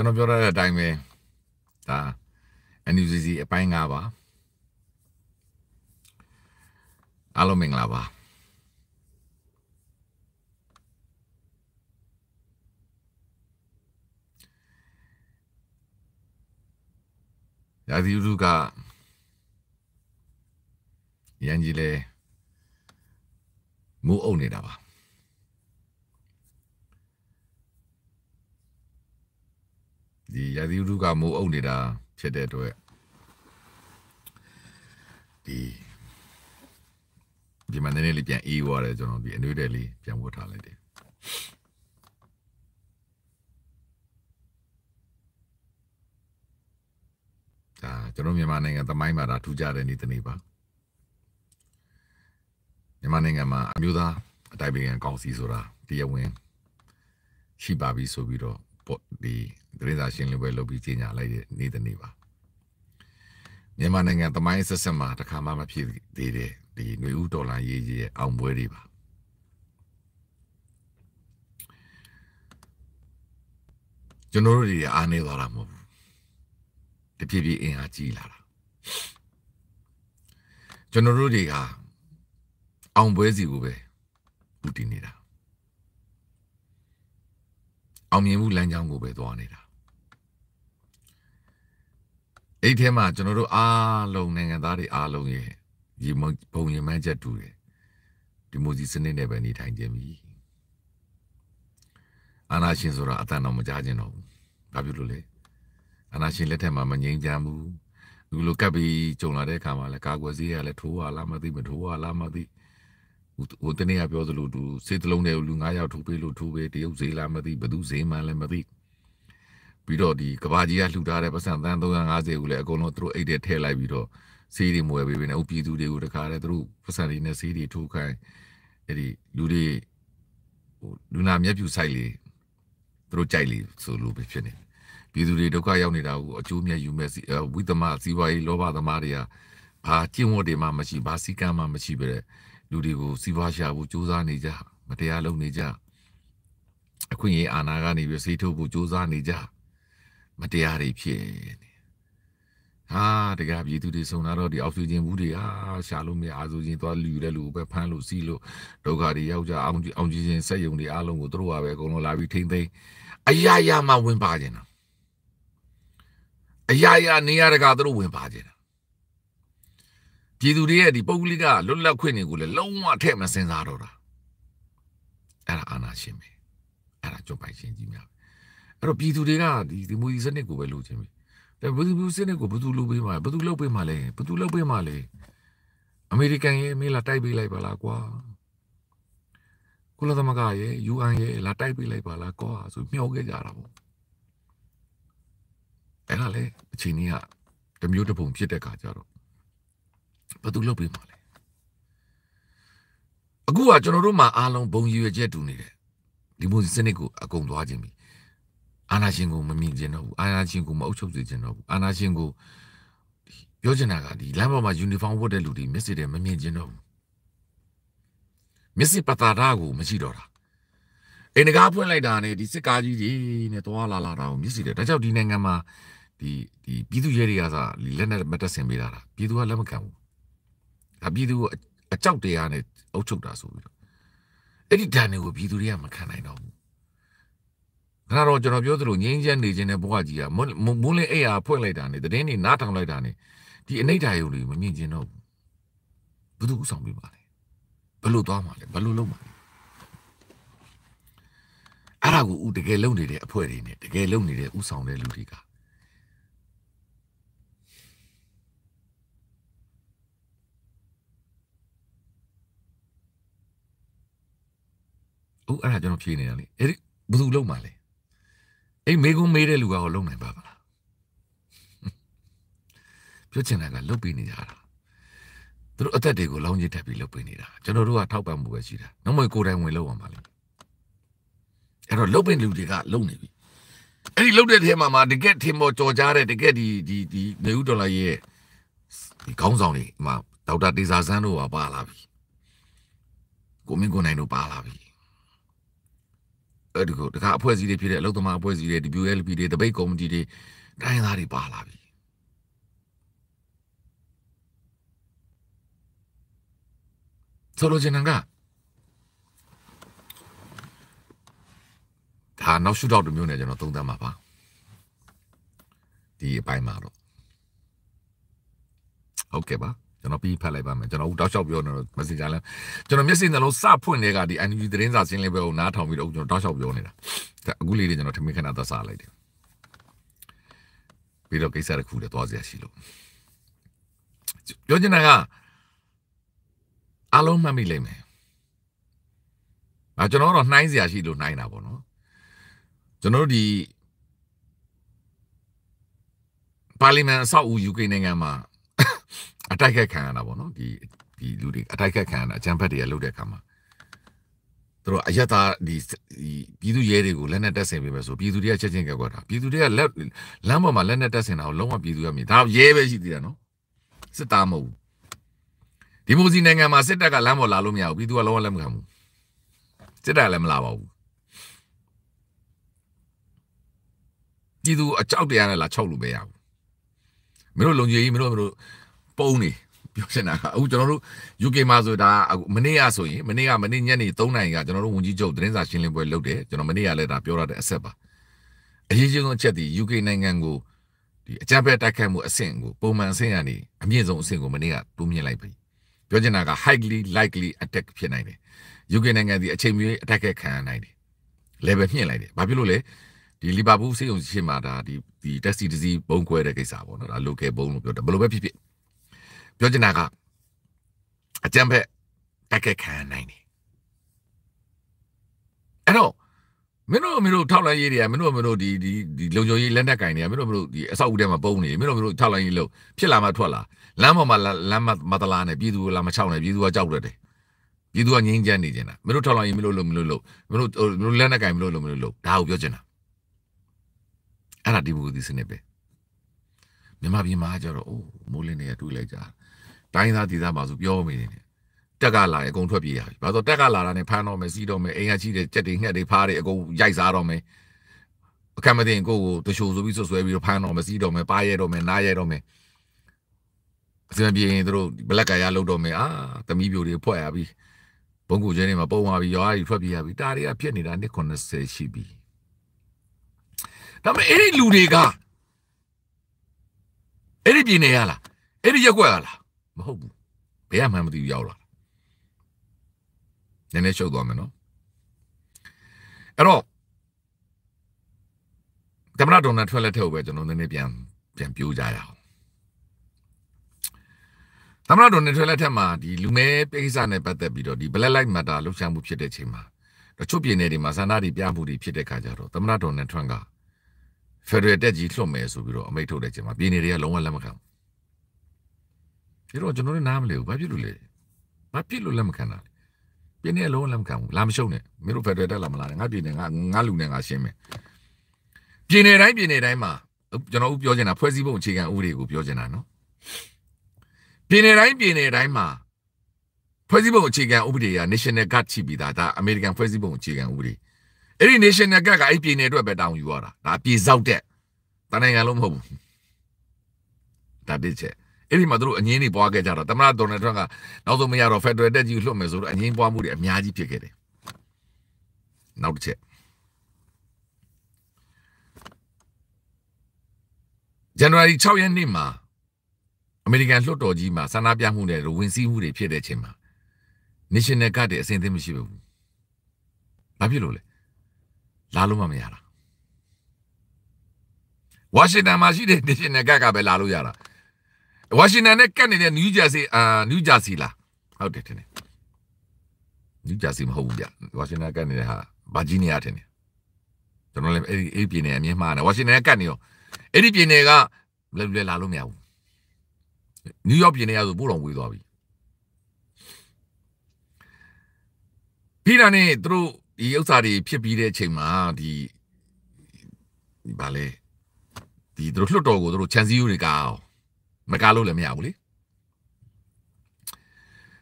ကျွန်တော်ပြောရတဲ့အတိုင်းပဲဒါ NUCC အပိုင်း၅ပါအားလုံးမင်္ဂလာပါရာသီဥတုကရန်ကြီးလေမိုးအုပ်နေတာပါဒီရာသီဥတုကမိုးအုပ်နေတာဖြစ်တဲ့အတွက်ဒီဒီမှာနည်းနည်းလေးပြန်အေးသွားတယ်ကျွန်တော်ဒီအနွေးတယ်လေးပြန်ဝတ်ထားလိုက်တယ်ဒါကျွန်တော်မြန်မာနိုင်ငံသမိုင်းမှာဒါထူးခြားတဲ့နေ့တစ်နေ့ပါမြန်မာနိုင်ငံမှာအမျိုးသားအတိုင်ပင်ခံကောင်စီဆိုတာတရားဝင်ရှိပါပြီဆိုပြီးတော့ဒီသတင်းစာရှင်းလင်းပွဲလုပ်ပြီးကြေညာလိုက်တဲ့နေ့တနေ့ပါမြန်မာနိုင်ငံသမိုင်းဆက်ဆက်မှာတခါမှမဖြစ်သေးတဲ့ဒီຫນွေဦးဒေါ်လာရေးကြီးရဲ့အောင်ပွဲတွေပါကျွန်တော်တို့တွေအားနေသွားတာမဟုတ်ဘူးတဖြည်းဖြည်းအင်အားကြီးလာတာကျွန်တော်တို့တွေကအောင်ပွဲစီကိုပဲပူတည်နေတာအောင်မြင်မှုလမ်းကြောင်းကိုပဲသွားနေတာအဲ့ထဲမှာကျွန်တော်တို့အားလုံးနိုင်ငံသားတွေအားလုံးရဲ့ဒီဘုံရင်မှန်းချက်တူတယ်ဒီမိုစီစနစ်နဲ့ပဲနေထိုင်ခြင်းပြီအာနာရှင်ဆိုတာအတန်တော့မကြားခြင်းတော့ဘူးဘာဖြစ်လို့လဲအာနာရှင်လက်ထက်မှာမငြိမ်းချမ်းဘူးလူလိုကပ်ပြီးကြုံလာတဲ့အခါမှာလည်းကာကွယ်ဆေးရလည်းထိုးရလားမသိမထိုးရလားမသိဟိုတနေ့ကပြောသလိုသူစေတလုံးတွေကိုလူ9ယောက်ထိုးပေးလို့ထိုးပေးတရုတ်ဈေးလားမသိဘယ်သူဈေးမှန်းလည်းမသိပြီးတော့ဒီကဘာကြီးကလှူထားတဲ့ပတ်စံသန်း350ကိုလည်းအကုန်လုံးသူတို့အိတ်တဲ့ထည့်လိုက်ပြီးတော့စီးတွေမွဲပေးပေးနေဥပြည်သူတွေကိုတခါတည်းသူတို့ပတ်စံတွေနဲ့စီးတွေထိုးခိုင်းအဲ့ဒီလူတွေဟိုလူနာမျက်ပြူဆိုင်လေသူတို့ကြိုက်လေဆိုလို့ပဲဖြစ်နေပြည်သူတွေဒုက္ခရောက်နေတာကိုအကျိုးမြတ်ယူမဲ့ဝိသမစီဝါရေးလောဘသမားတွေကဘာကျင့်ဝတ်တွေမှမရှိဘာစီကံမှမရှိပဲလူတွေကိုစီးပွားရှာဖို့စူးစမ်းနေကြမတရားလုပ်နေကြအခွင့်အရေးအာဏာကနေပြီးစိတ်ထုတ်ဖို့စူးစမ်းနေကြမတရားတွေဖြစ်နေဟာတကယ်ပြည်သူတွေစုံလာတော့ဒီအောက်ဆီဂျင်ဘူးတွေဟာရှာလို့မရအာဆိုဂျင်သွားလူတဲ့လူပဲဖမ်းလို့စီးလို့ဒုက္ခတွေရောက်ကြအောင်အောင်ကြီးရှင်စက်ယုံတွေအားလုံးကိုတို့ကပဲအကုန်လုံးလာပြီးထိမ့်သိမ်းအရာရာမှဝင်ပါကျင်တာအရာရာနေရာတကာတို့ဝင်ပါကျင်တာပြည်သူတွေရဲ့ဒီပုဂ္ဂလိကလွတ်လပ်ခွင့်တွေကိုလည်းလုံးဝထည့်မစင်စားတော့တာအဲ့ဒါအာဏာရှင်ပဲအဲ့ဒါကြုတ်ပိုင်ရှင်ကြီးများအဲ့တော့ပြည်သူတွေကဒီဒီမူကြီးစနစ်ကိုပဲလိုချင်ပြီဒါဘယ်သူဘယ်စနစ်ကိုဘယ်သူလုပ်ပေးမှာဘယ်သူလုပ်ပေးမှာလဲဘယ်သူလုပ်ပေးမှာလဲအမေရိကန်ရဲ့အမေလာတိုက်ပေးလိုက်ပါလားကွာကုလသမဂ္ဂရဲ့ UN ရဲ့လာတိုက်ပေးလိုက်ပါလားကွာဆိုမျှော်ခဲ့ကြတာပေါ့အဲ့ဒါလေအချိန်ကြီးကတမျိုးတစ်ပုံဖြစ်တဲ့ခါကျတော့ဘယ်သူလုပ်ပေးမှာလဲအခုကကျွန်တော်တို့မှအားလုံးဘုံရည်ရွယ်ချက်တူနေတယ်ဒီမိုစနစ်ကိုအကုန်သွားခြင်းပြီအာနာရှင်ကိုမမြင်ကျင်တော့ဘူးအာနာရှင်ကိုမအုပ်ချုပ်စေကျင်တော့ဘူးအာနာရှင်ကိုပြောချင်တာကဒီလမ်းပေါ်မှာယူနီဖောင်းဝတ်တဲ့လူတွေမျက်စိတွေမမြင်ကျင်တော့ဘူးမျက်စိပတာတာကို မရှိတော့တာအိမ်တကားဖွင့်လိုက်တာနဲ့ဒီစစ်ကားကြီးတွေနဲ့တွားလာလာတာကိုမျက်စိတွေဒါကြောင့်ဒီနိုင်ငံမှာဒီဒီပြည်သူရဲတွေကစာလက်နဲ့မတက်ဆင်ပေးတာလားပြည်သူကလက်မခံဘူးဒါပြည်သူကိုအကြောက်တရားနဲ့အုပ်ချုပ်တာဆိုပြီးတော့အဲ့ဒီဒဏ်တွေကိုပြည်သူတွေကမခံနိုင်တော့ဘူးဒါတော့ကျွန်တော်ပြောသလိုငြိမ်းချမ်းနေခြင်းတဲ့ဘဝကြီးကမူးလင်းအိယာဖွင့်လိုက်တာနဲ့တည်င်းနေနားထောင်လိုက်တာနဲ့ဒီအနိဋ္ဌာယုံတွေမမြင်ကျင်တော့ဘူးဘယ်သူဥဆောင်ပေးပါလဲဘယ်လိုသွားမှာလဲဘယ်လိုလုပ်မှာလဲအဲ့ဒါကိုဦးတကယ်လုံနေတဲ့အဖွဲ့တွေနဲ့တကယ်လုံနေတဲ့ဥဆောင်တဲ့လူတွေကအိုးအဲ့ဒါကျွန်တော်ဖြေနေတာလေအဲ့ဒီဘယ်သူလုံမှာလဲအဲ့မေကုံမေးတဲ့လူကရောလုံနိုင်ပါမလားပြောချင်တာကလုတ်ပေးနေကြတာသူတို့အသက်တွေကိုလောင်းကြီးထပ်ပြီးလုတ်ပေးနေတာကျွန်တော်တို့ကထောက်ပံ့မှုပဲရှိတာနောက်မှကိုယ်တိုင်ဝင်လောက်အောင်ပါလိမ့်အဲ့တော့လုတ်ပေးလူတွေကလုံနေပြီအဲ့ဒီလုတ်တဲ့ထဲမှာမှတကယ်ထင်ပေါ်ကြော်ကြားတဲ့တကယ်ဒီဒီဒီနေဦးဒေါ်လာရဲ့ဒီခေါင်းဆောင်တွေမှာဒေါက်တာတေဇာဆန်းတို့ကပါလာပြီကိုမင်းကိုနိုင်တို့ပါလာပြီအဲဒီကိုတခါအဖွဲ့အစည်းတွေဖြစ်တဲ့အလုပ်သမားအဖွဲ့အစည်းတွေ WLP တွေတပိတ်ကော်မတီတွေတိုင်းသားတွေပါလာပြီဆိုလိုချင်တာကဒါနောက်ရှုထောင့်တစ်မျိုးနဲ့ကျွန်တော်သုံးသပ်မှာပါဒီအပိုင်းမှာတော့ဟုတ်ကဲ့ပါကျွန်တော်ပြီးဖတ်လိုက်ပါမယ်ကျွန်တော်အခုတောက်လျှောက်ပြောနေတော့ Messenger လဲကျွန်တော်မျက်စိနှလုံးစဖွင့်နေတာဒီ NUG သတင်းစာရှင်းလင်းပွဲကိုနားထောင်ပြီးတော့ကျွန်တော်တောက်လျှောက်ပြောနေတာအခုလေးတွေကျွန်တော်ထမင်းခဏသက်စားလိုက်တယ်ပြီးတော့ကိစ္စတစ်ခုလည်းသွားစရာရှိလို့ပြောချင်တာကအားလုံးမှတ်မိလိမ့်မယ်။အဲကျွန်တော်တော့နှိုင်းစရာရှိလို့နှိုင်းတာပေါ့နော်။ကျွန်တော်ဒီပါလီမန်အဆောက်အဦ UK နိုင်ငံမှာအတိုက်ခက်ခံရတာပေါ့နော်ဒီဒီလူတွေအတိုက်ခက်ခံရတာအကြမ်းဖက်တွေကလုပ်တဲ့အခါမှာသူတို့အယက်သားဒီပြည်သူရဲတွေကိုလက်နဲ့တက်ဆင်ပေးမယ်ဆိုပြည်သူတွေကချက်ချင်းကြက်ကွက်တာပြည်သူတွေကလက်လမ်းပေါ်မှာလက်နဲ့တက်ဆင်တာကိုလုံးဝပြည်သူရမြင်ဒါရဲပဲရှိသေးတာနော်စစ်သားမဟုတ်ဘူးဒီမိုစီနိုင်ငံမှာစစ်တပ်ကလမ်းပေါ်လာလို့မရဘူးပြည်သူကလုံးဝလက်မခံဘူးစစ်တပ်လည်းမလာပါဘူးပြည်သူအကြောက်တရားနဲ့လာချုပ်လို့ပဲရဘူးမင်းတို့လုံခြုံရေးမင်းတို့မင်းတို့ပုံနေပြောချင်တာကအခုကျွန်တော်တို့ UK မှာဆိုတာအခုမနေ့ကဆိုရင်မနေ့ကမနေ့ညနေ3နာရီကကျွန်တော်တို့ဝန်ကြီးချုပ်သတင်းစာရှင်းလင်းပွဲလုပ်တယ်ကျွန်တော်မနေ့ကလည်းဒါပြောရတဲ့အဆက်ပါအရေးကြီးဆုံးအချက်ဒီ UK နိုင်ငံကိုဒီအကြမ်းဖက်တိုက်ခိုက်မှုအဆင့်ကိုပုံမှန်အဆင့်ကနေအမြင့်ဆုံးအဆင့်ကိုမနေ့ကတိုးမြင့်လိုက်ပြီပြောချင်တာက highly likely attack ဖြစ်နိုင်တယ် UK နိုင်ငံဒီအချိန်မီ attack ခံရနိုင်တယ် level မြင့်လိုက်တယ်ဘာဖြစ်လို့လဲဒီလီဗာပူးစေယုံရှိမှဒါဒီဒီ taxi တစ်စီးဘုံခွဲတဲ့ကိစ္စပေါ့နော်ဒါ local ဘုံလို့ပြောတယ်ဘယ်လိုပဲဖြစ်ဖြစ်ပြောချင်တာကအကြံဖက်တိုက်ခတ်ခံနိုင်တယ်အဲ့တော့မင်းတို့မင်းတို့ထောက်လိုင်းရေးတွေကမင်းတို့မင်းတို့ဒီဒီဒီလုံခြုံရေးလက်နက်ကင်တွေကမင်းတို့မင်းတို့ဒီအဆောက်အဦထဲမှာပုံနေတယ်မင်းတို့မင်းတို့ထောက်လိုင်းရေးလို့ဖြစ်လာမှထွက်လာလမ်းပေါ်မှာလမ်းမတလာနဲ့ပြည်သူကလာမချောက်နဲ့ပြည်သူကကြောက်ရတယ်ပြည်သူကငြင်းချမ်းနေကြတာမင်းတို့ထောက်လိုင်းရေးမင်းတို့လို့မင်းတို့လို့မင်းတို့မင်းတို့လက်နက်ကင်မင်းတို့လို့မင်းတို့လို့ဒါကိုပြောချင်တာအဲ့ဒါဒီမိုကရေစီစနစ်ပဲမြန်မာပြည်မှာကြတော့အိုးမိုးလင်းတွေကတွေးလိုက်ကြတာတိုင်းသားဒေသမှာဆိုပြောမိနေတယ်တက်ကလာရင်အကုန်ထွက်ပြေးရပြီ။ဘာလို့တက်ကလာတာနဲ့ဖမ်းတော့မယ်စီးတော့မယ်အိမ်ကကြီးတဲ့ကြက်တွေငှက်တွေဖားတွေအကုန်ရိုက်စားတော့မယ်။အခက်မတင်ကိုကိုတချို့ဆိုပြီးဆွဆွဲပြီးတော့ဖမ်းတော့မယ်စီးတော့မယ်ပါရဲတော့မယ်နားရဲတော့မယ်။အစမပြေရင်တို့ဘလက်ကာရလောက်တော့မယ်အာသမီးပြိုတွေဖွဲ့ရပြီ။ဘုံကူကျဲနေမှာပုံသွားပြီးရွာကြီးထွက်ပြေးရပြီ။တာတွေကဖြစ်နေတာနှစ်80ရှိပြီ။ဒါပေမဲ့အဲ့ဒီလူတွေကအဲ့ဒီပြည်နေရလားအဲ့ဒီရက်ွက်ရလားမဟုတ်ဘူးဘယ်မှမသိဘူးရောက်လာနည်းနည်းရှုပ်သွားမယ်နော်အဲ့တော့သမ္မတဒေါ်နယ်ထွက်လက်ထက်ကိုပဲကျွန်တော်နည်းနည်းပြန်ပြန်ပြောကြရအောင်သမ္မတဒေါ်နယ်ထွက်လက်ထက်မှာဒီလူမဲပိကိစ္စနဲ့ပတ်သက်ပြီးတော့ဒီ Black Lives Matter လှုပ်ရှားမှုဖြစ်တဲ့အချိန်မှာတချို့ပြည်နယ်တွေမှာဆန္ဒတွေပြမှုတွေဖြစ်တဲ့ခါကျတော့သမ္မတဒေါ်နယ်ထွန်းကဖက်ဒရယ်တက်ကြီးလွှတ်မယ်ဆိုပြီးတော့အမိန့်ထုတ်တဲ့အချိန်မှာပြည်နယ်တွေကလုံးဝလက်မခံဘူးဒါတော့ကျွန်တော်တို့နားမလဲဘူးဘာဖြစ်လို့လဲဘာဖြစ်လို့လက်မခံတာလဲပြင်းနေလုံးလက်မခံဘူးလာမရှုံနဲ့မင်းတို့ဖက်ဒရယ်တက်လာမလားငါပြင်းနေငါငါလူနေငါရှင်းမယ်ပြင်းနေတိုင်းပြင်းနေတိုင်းမှာကျွန်တော်ဥပြောချင်တာဖွဲ့စည်းပုံအခြေခံဥပဒေကိုပြောချင်တာနော်ပြင်းနေတိုင်းပြင်းနေတိုင်းမှာဖွဲ့စည်းပုံအခြေခံဥပဒေက National Guard ချိပြီးသားဒါ American ဖွဲ့စည်းပုံအခြေခံဥပဒေအဲ့ဒီ National Guard ကအဲ့ပြည်နယ်အတွက်ပဲတောင်းယူရတာဒါပြည်ဆောက်တဲ့တိုင်းနိုင်ငံလုံးမဟုတ်ဘူးဒါတစ်ချက်အဲ့ဒီမှာသူတို့အငင်းတွေပွားခဲ့ကြတော့သမရဒေါ်နယ်ထရန့်ကနောက်ဆုံးမရတော့ဖက်ဒရယ်တက်ကြီးလွှတ်မယ်ဆိုတော့အငင်းပွားမှုတွေအများကြီးဖြစ်ခဲ့တယ်နောက်တစ်ချက်ဇန်နဝါရီ6ရက်နေ့မှာအမေရိကန်လွှတ်တော်ကြီးမှာဆန္ဒပြမှုတွေဝင်စည်းမှုတွေဖြစ်တဲ့အချိန်မှာ National Guard တွေအဆင်သင့်မရှိဘူး။ဘာဖြစ်လို့လဲ။လာလို့မမရတာ။ဝါရှင်တန်မှာရှိတဲ့ National Guard ကပဲလာလို့ရတာ။ဝါရှင်တန်နဲ့ကပ်နေတဲ့နယူးဂျာစီအာနယူးဂျာစီလားဟုတ်တယ်ထင်တယ်နယူးဂျာစီမဟုတ်ဘူးဗျဝါရှင်တန်ကပ်နေတဲ့ဟာဗာဂျီးနီးယားထင်တယ်ကျွန်တော်လည်းအဲ့ဒီအဲ့ပြည်နယ်အမြင်မှားတယ်ဝါရှင်တန်ကပ်နေရောအဲ့ဒီပြည်နယ်ကလွယ်လွယ်လာလို့မရဘူးနယူးယောက်ပြည်နယ်ကဆိုပို့တော်ဝေးသွားပြီပြီးတာနဲ့သူတို့ဒီဥစ္စာတွေဖြစ်ပြီးတဲ့အချိန်မှာဒီဒီဘာလဲဒီသူတို့လွှတ်တော်ကိုသူတို့ခြံစည်းရိုးတွေကအောင်မကားလို့လည်းမရဘူးလေ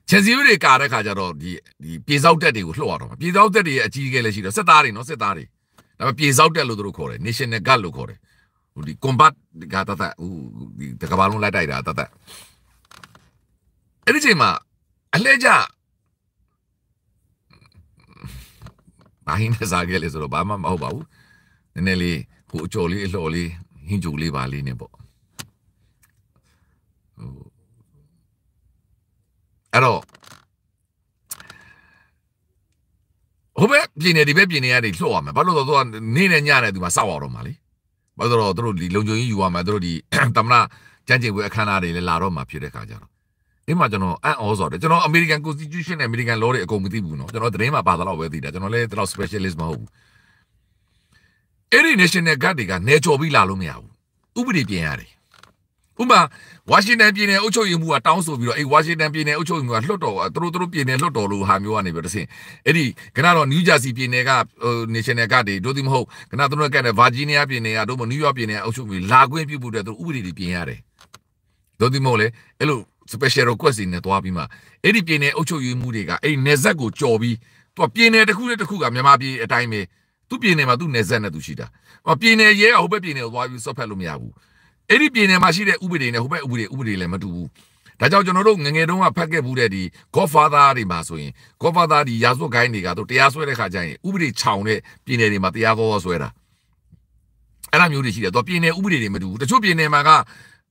ခြေစည်းတွေကာတဲ့ခါကျတော့ဒီဒီပြေဆောက်တက်တွေကိုလှုပ်ရတော့မှာပြေဆောက်တက်တွေရဲ့အကြီးအကဲလည်းရှိတော့စစ်သားတွေနော်စစ်သားတွေဒါပေမဲ့ပြေဆောက်တက်လို့သူတို့ခေါ်တယ် National Guard လို့ခေါ်တယ်ဟိုဒီ combat ကတတ်တဟိုဒီတကဘာလုံးလိုက်တိုက်တာတတ်တအဲ့ဒီချိန်မှာအလှကြဘာဟင်းနဲ့စားခဲ့လေဆိုတော့ဘာမှမဟုတ်ပါဘူးနည်းနည်းလေးဟိုအကျော်လေးအလှော်လေးဟင်းကြိုလေးပါလေးနဲ့ပေါ့ဟိုအဲ့တော့ဟိုဘက်ပြင်းနေဒီဘက်ပြင်းနေရတယ်လွှတ်ရမယ်ဘာလို့လဲဆိုတော့နေနဲ့ညနဲ့သူမှစောက်ရတော့မှာလေဘာလို့တော့သူတို့ဒီလုံခြုံရေးယူရမှာသူတို့ဒီတမနာကြမ်းကျင်ပွဲအခမ်းအနားတွေလည်းလာတော့မှာဖြစ်တဲ့ခါကြတော့ဒီမှာကျွန်တော်အံ့ဩဆိုတော့ကျွန်တော် American Constitution နဲ့ American Law တွေအကုန်မသိဘူးเนาะကျွန်တော်သတင်းမှာပါသလောက်ပဲသိတာကျွန်တော်လည်းဒီလောက် specialist မဟုတ်ဘူးအဲ့ဒီ national guard တွေကနေကြော်ပြီးလာလို့မရဘူးဥပဒေပြင်ရတယ်ဥပမာဝါရှင်တန်ပြည်နယ်အုပ်ချုပ်ရေးမှူးကတောင်းဆိုပြီးတော့အဲဝါရှင်တန်ပြည်နယ်အုပ်ချုပ်ရေးမှူးကလွှတ်တော်ကသူတို့သူတို့ပြည်နယ်လွှတ်တော်လို့ဟာမျိုးကနေပြီးတော့ဆင်အဲ့ဒီကနတော့နယူးဂျာစီပြည်နယ်က national guard တွေတို့ဒီမဟုတ်ကနသူတို့ကတဲ့ဗာဂျီးနီးယားပြည်နယ်ကတို့မနယူးယောက်ပြည်နယ်အုပ်ချုပ်ရေးလာခွင့်ပြုဖို့တဲ့သူတို့ဥပဒေတွေပြင်ရတယ်တို့ဒီမဟုတ်လေအဲ့လို special request တွေနဲ့တွားပြီးမှအဲ့ဒီပြည်နယ်အုပ်ချုပ်ရေးမှူးတွေကအဲ့ဒီနယ်ဆက်ကိုကြော်ပြီးသူကပြည်နယ်တစ်ခုနဲ့တစ်ခုကမြန်မာပြည်အတိုင်းပဲသူ့ပြည်နယ်မှာသူ့နယ်ဆက်နဲ့သူရှိတာဟောပြည်နယ်ရဲကဟိုဘက်ပြည်နယ်ကိုသွားပြီးစော့ဖက်လို့မရဘူးအဲ့ဒီပြည်နယ်မှာရှိတဲ့ဥပဒေနဲ့ဟိုဘက်ဥပဒေဥပဒေလည်းမတူဘူးဒါကြောင့်ကျွန်တော်တို့ငငယ်တုန်းကဖတ်ခဲ့ဘူးတဲ့ဒီ Godfather တွေမှာဆိုရင် Godfather ဒီရာဇဝတ်ဂိုင်းတွေကတို့တရားစွဲတဲ့ခါကျရင်ဥပဒေချောင်တဲ့ပြည်နယ်တွေမှာတရားကောဆွဲတာအဲ့လိုမျိုးတွေရှိတယ်သူပြည်နယ်ဥပဒေတွေမတူဘူးတချို့ပြည်နယ်မှာက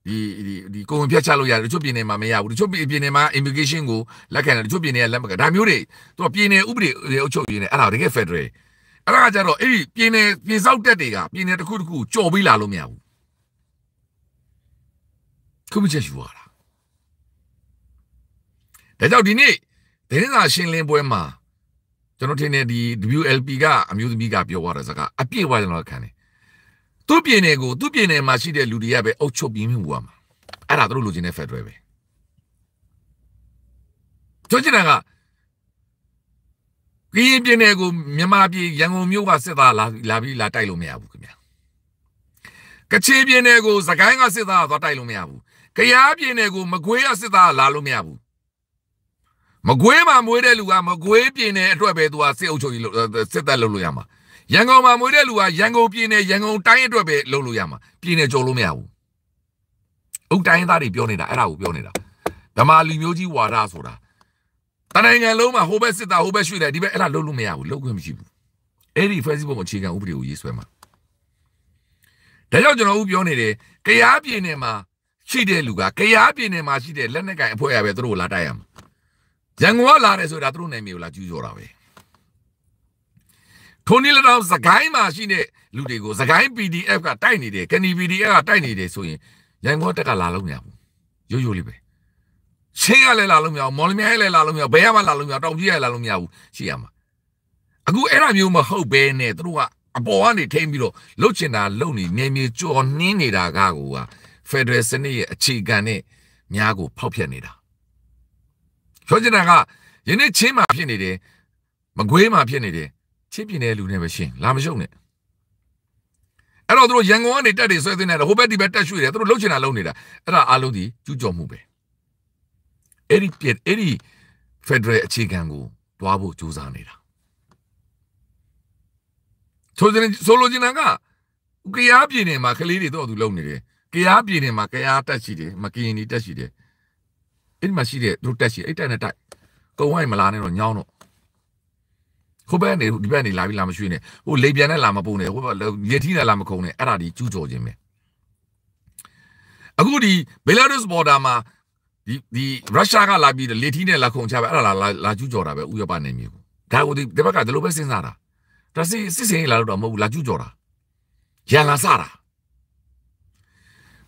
ဒီဒီဒီကိုဝင်ဖြတ်ချလို့ရတယ်တချို့ပြည်နယ်မှာမရဘူးတချို့ပြည်နယ်မှာ immigration ကိုလက်ခံတယ်တချို့ပြည်နယ်ကလက်မခံဒါမျိုးတွေသူကပြည်နယ်ဥပဒေတွေအုပ်ချုပ်ရင်းနဲ့အဲ့ဒါတကယ် federal အဲ့ဒါကကြတော့အဲ့ဒီပြည်နယ်ပြည်စောက်တက်တွေကပြည်နယ်တစ်ခုတစ်ခုကြော်ပြီးလာလို့မရဘူးခွင့်ပြုချက်ယူရတာဒါကြောင့်ဒီနေ့ဒင်းစာရှင်းလင်းပွဲမှာကျွန်တော်ထင်တယ်ဒီ WLP ကအမျိုးသမီးကပြောသွားတဲ့စကားအပြည့်အဝကျွန်တော်ခံတယ်သူ့ပြည်နယ်ကိုသူ့ပြည်နယ်မှာရှိတဲ့လူတွေကပဲအုပ်ချုပ်ပြီးမှုပါမှာအဲ့ဒါတို့လိုချင်တဲ့ Federal ပဲကျွန်ကျင်တာကကရင်ပြည်နယ်ကိုမြန်မာပြည်ရန်ကုန်မြို့ကစစ်သားလာလာပြီးလာတိုက်လို့မရဘူးခင်ဗျာကချင်ပြည်နယ်ကိုစကိုင်းကစစ်သားသွားတိုက်လို့မရဘူးကရားပြည်နယ်ကို မကွေးအစစ်သားလာလို့မရဘူးမကွေးမှာမွေးတဲ့လူကမကွေးပြည်နယ်အတွက်ပဲသူကစစ်အုပ်ချုပ်ရေးစစ်သက်လုပ်လို့ရမှာရန်ကုန်မှာမွေးတဲ့လူကရန်ကုန်ပြည်နယ်ရန်ကုန်တိုင်းအတွက်ပဲလုပ်လို့ရမှာပြည်နယ်ကြော်လို့မရဘူးအုတ်တိုင်းသားတွေပြောနေတာအဲ့ဒါကိုပြောနေတာဓမ္မလူမျိုးကြီးဝါဒဆိုတာတနိုင်ငံလုံးမှာဟိုဘက်စစ်သားဟိုဘက်ရွှေ့တယ်ဒီဘက်အဲ့ဒါလုပ်လို့မရဘူးလုပ်ခွင့်မရှိဘူးအဲ့ဒီ Facebook အခြေခံဥပဒေကိုရေးဆွဲမှာဒါကြောင့်ကျွန်တော်တို့ပြောနေတယ်တရားပြည်နယ်မှာရှိတဲ့လူကကြားပြည်နယ်မှာရှိတဲ့လက်နက်ကင်အဖွဲ့ရပဲသူတို့ကိုလာတိုက်ရမှာရန်ကုန်ကလာတယ်ဆိုတာသူတို့နယ်မြေကိုလာကျူးကျော်တာပဲထိုနည်းလည်းတော့သခိုင်းမှာရှိတဲ့လူတွေကိုသခိုင်း PDF ကတိုက်နေတယ်ကနီ PDF ကတိုက်နေတယ်ဆိုရင်ရန်ကုန်တက်ကလာလို့မရဘူးရိုးရိုးလေးပဲချင်းကလည်းလာလို့မရဘူးမော်လမြိုင်ကလည်းလာလို့မရဘူးဘယ်ကမှလာလို့မရတောင်ကြီးကလည်းလာလို့မရဘူးရှိရမှာအခုအဲ့ဒါမျိုးမဟုတ်ဘဲနဲ့သူတို့ကအပေါ်ကနေထိမ့်ပြီးတော့လှုပ်ချင်တာလှုပ်နေနေမြေကြော်နှင်းနေတာကကိုကဖက်ဒရယ်စနစ်ရဲ့အခြေခံနဲ့များကို ဖောက်ဖျက်နေတာပြောချင်တာကယနေ့ချင်းမှာဖြစ်နေတယ်မကွေးမှာဖြစ်နေတယ်ချင်းပြည်နယ်လူနဲ့ပဲရှင်းလာမရှုံနဲ့အဲ့တော့သူတို့ရန်ကုန်ကနေတက်တွေဆွဲသွင်းနေတာဟိုဘက်ဒီဘက်တက်ရွှေ့တယ်သူတို့လှုပ်ချင်တာလှုပ်နေတာအဲ့ဒါအားလုံးဒီကျူးကျော်မှုပဲအဲ့ဒီပြအဲ့ဒီဖက်ဒရယ်အခြေခံကိုတွားဖို့ကြိုးစားနေတာဆိုလိုချင်တာကကရားပြည်နယ်မှာကလေးတွေတော့သူလုံနေတယ်ကြားပြည်နယ်မှာကြားတက်ရှိတယ်မကရင်ကြီးတက်ရှိတယ်အဲ့ဒီမှာရှိတဲ့သူတက်ရှိအဲ့တက်နဲ့တိုက်ကုံဝိုင်းမလာနဲ့တော့ညောင်းတော့ခိုးဘက်နေဒီဘက်နေလာပြီးလာမရွှေ့နဲ့ဟိုလေပြန်နဲ့လာမပုံနဲ့ဟိုလက်ထီးနဲ့လာမခုံနဲ့အဲ့ဒါဒီကျူးကျော်ခြင်းပဲအခုဒီဘီလာရုစ်ဘော်ဒါမှာဒီဒီရုရှားကလာပြီးလေထီးနဲ့လာခုံချပဲအဲ့ဒါလာလာကျူးကျော်တာပဲဥရောပနေမျိုးဒါကိုဒီဒီဘက်ကဒီလိုပဲစဉ်းစားတာဒါစစ်စစ်စင်လာလို့တော့မဟုတ်ဘူးလာကျူးကျော်တာရန်လာစတာ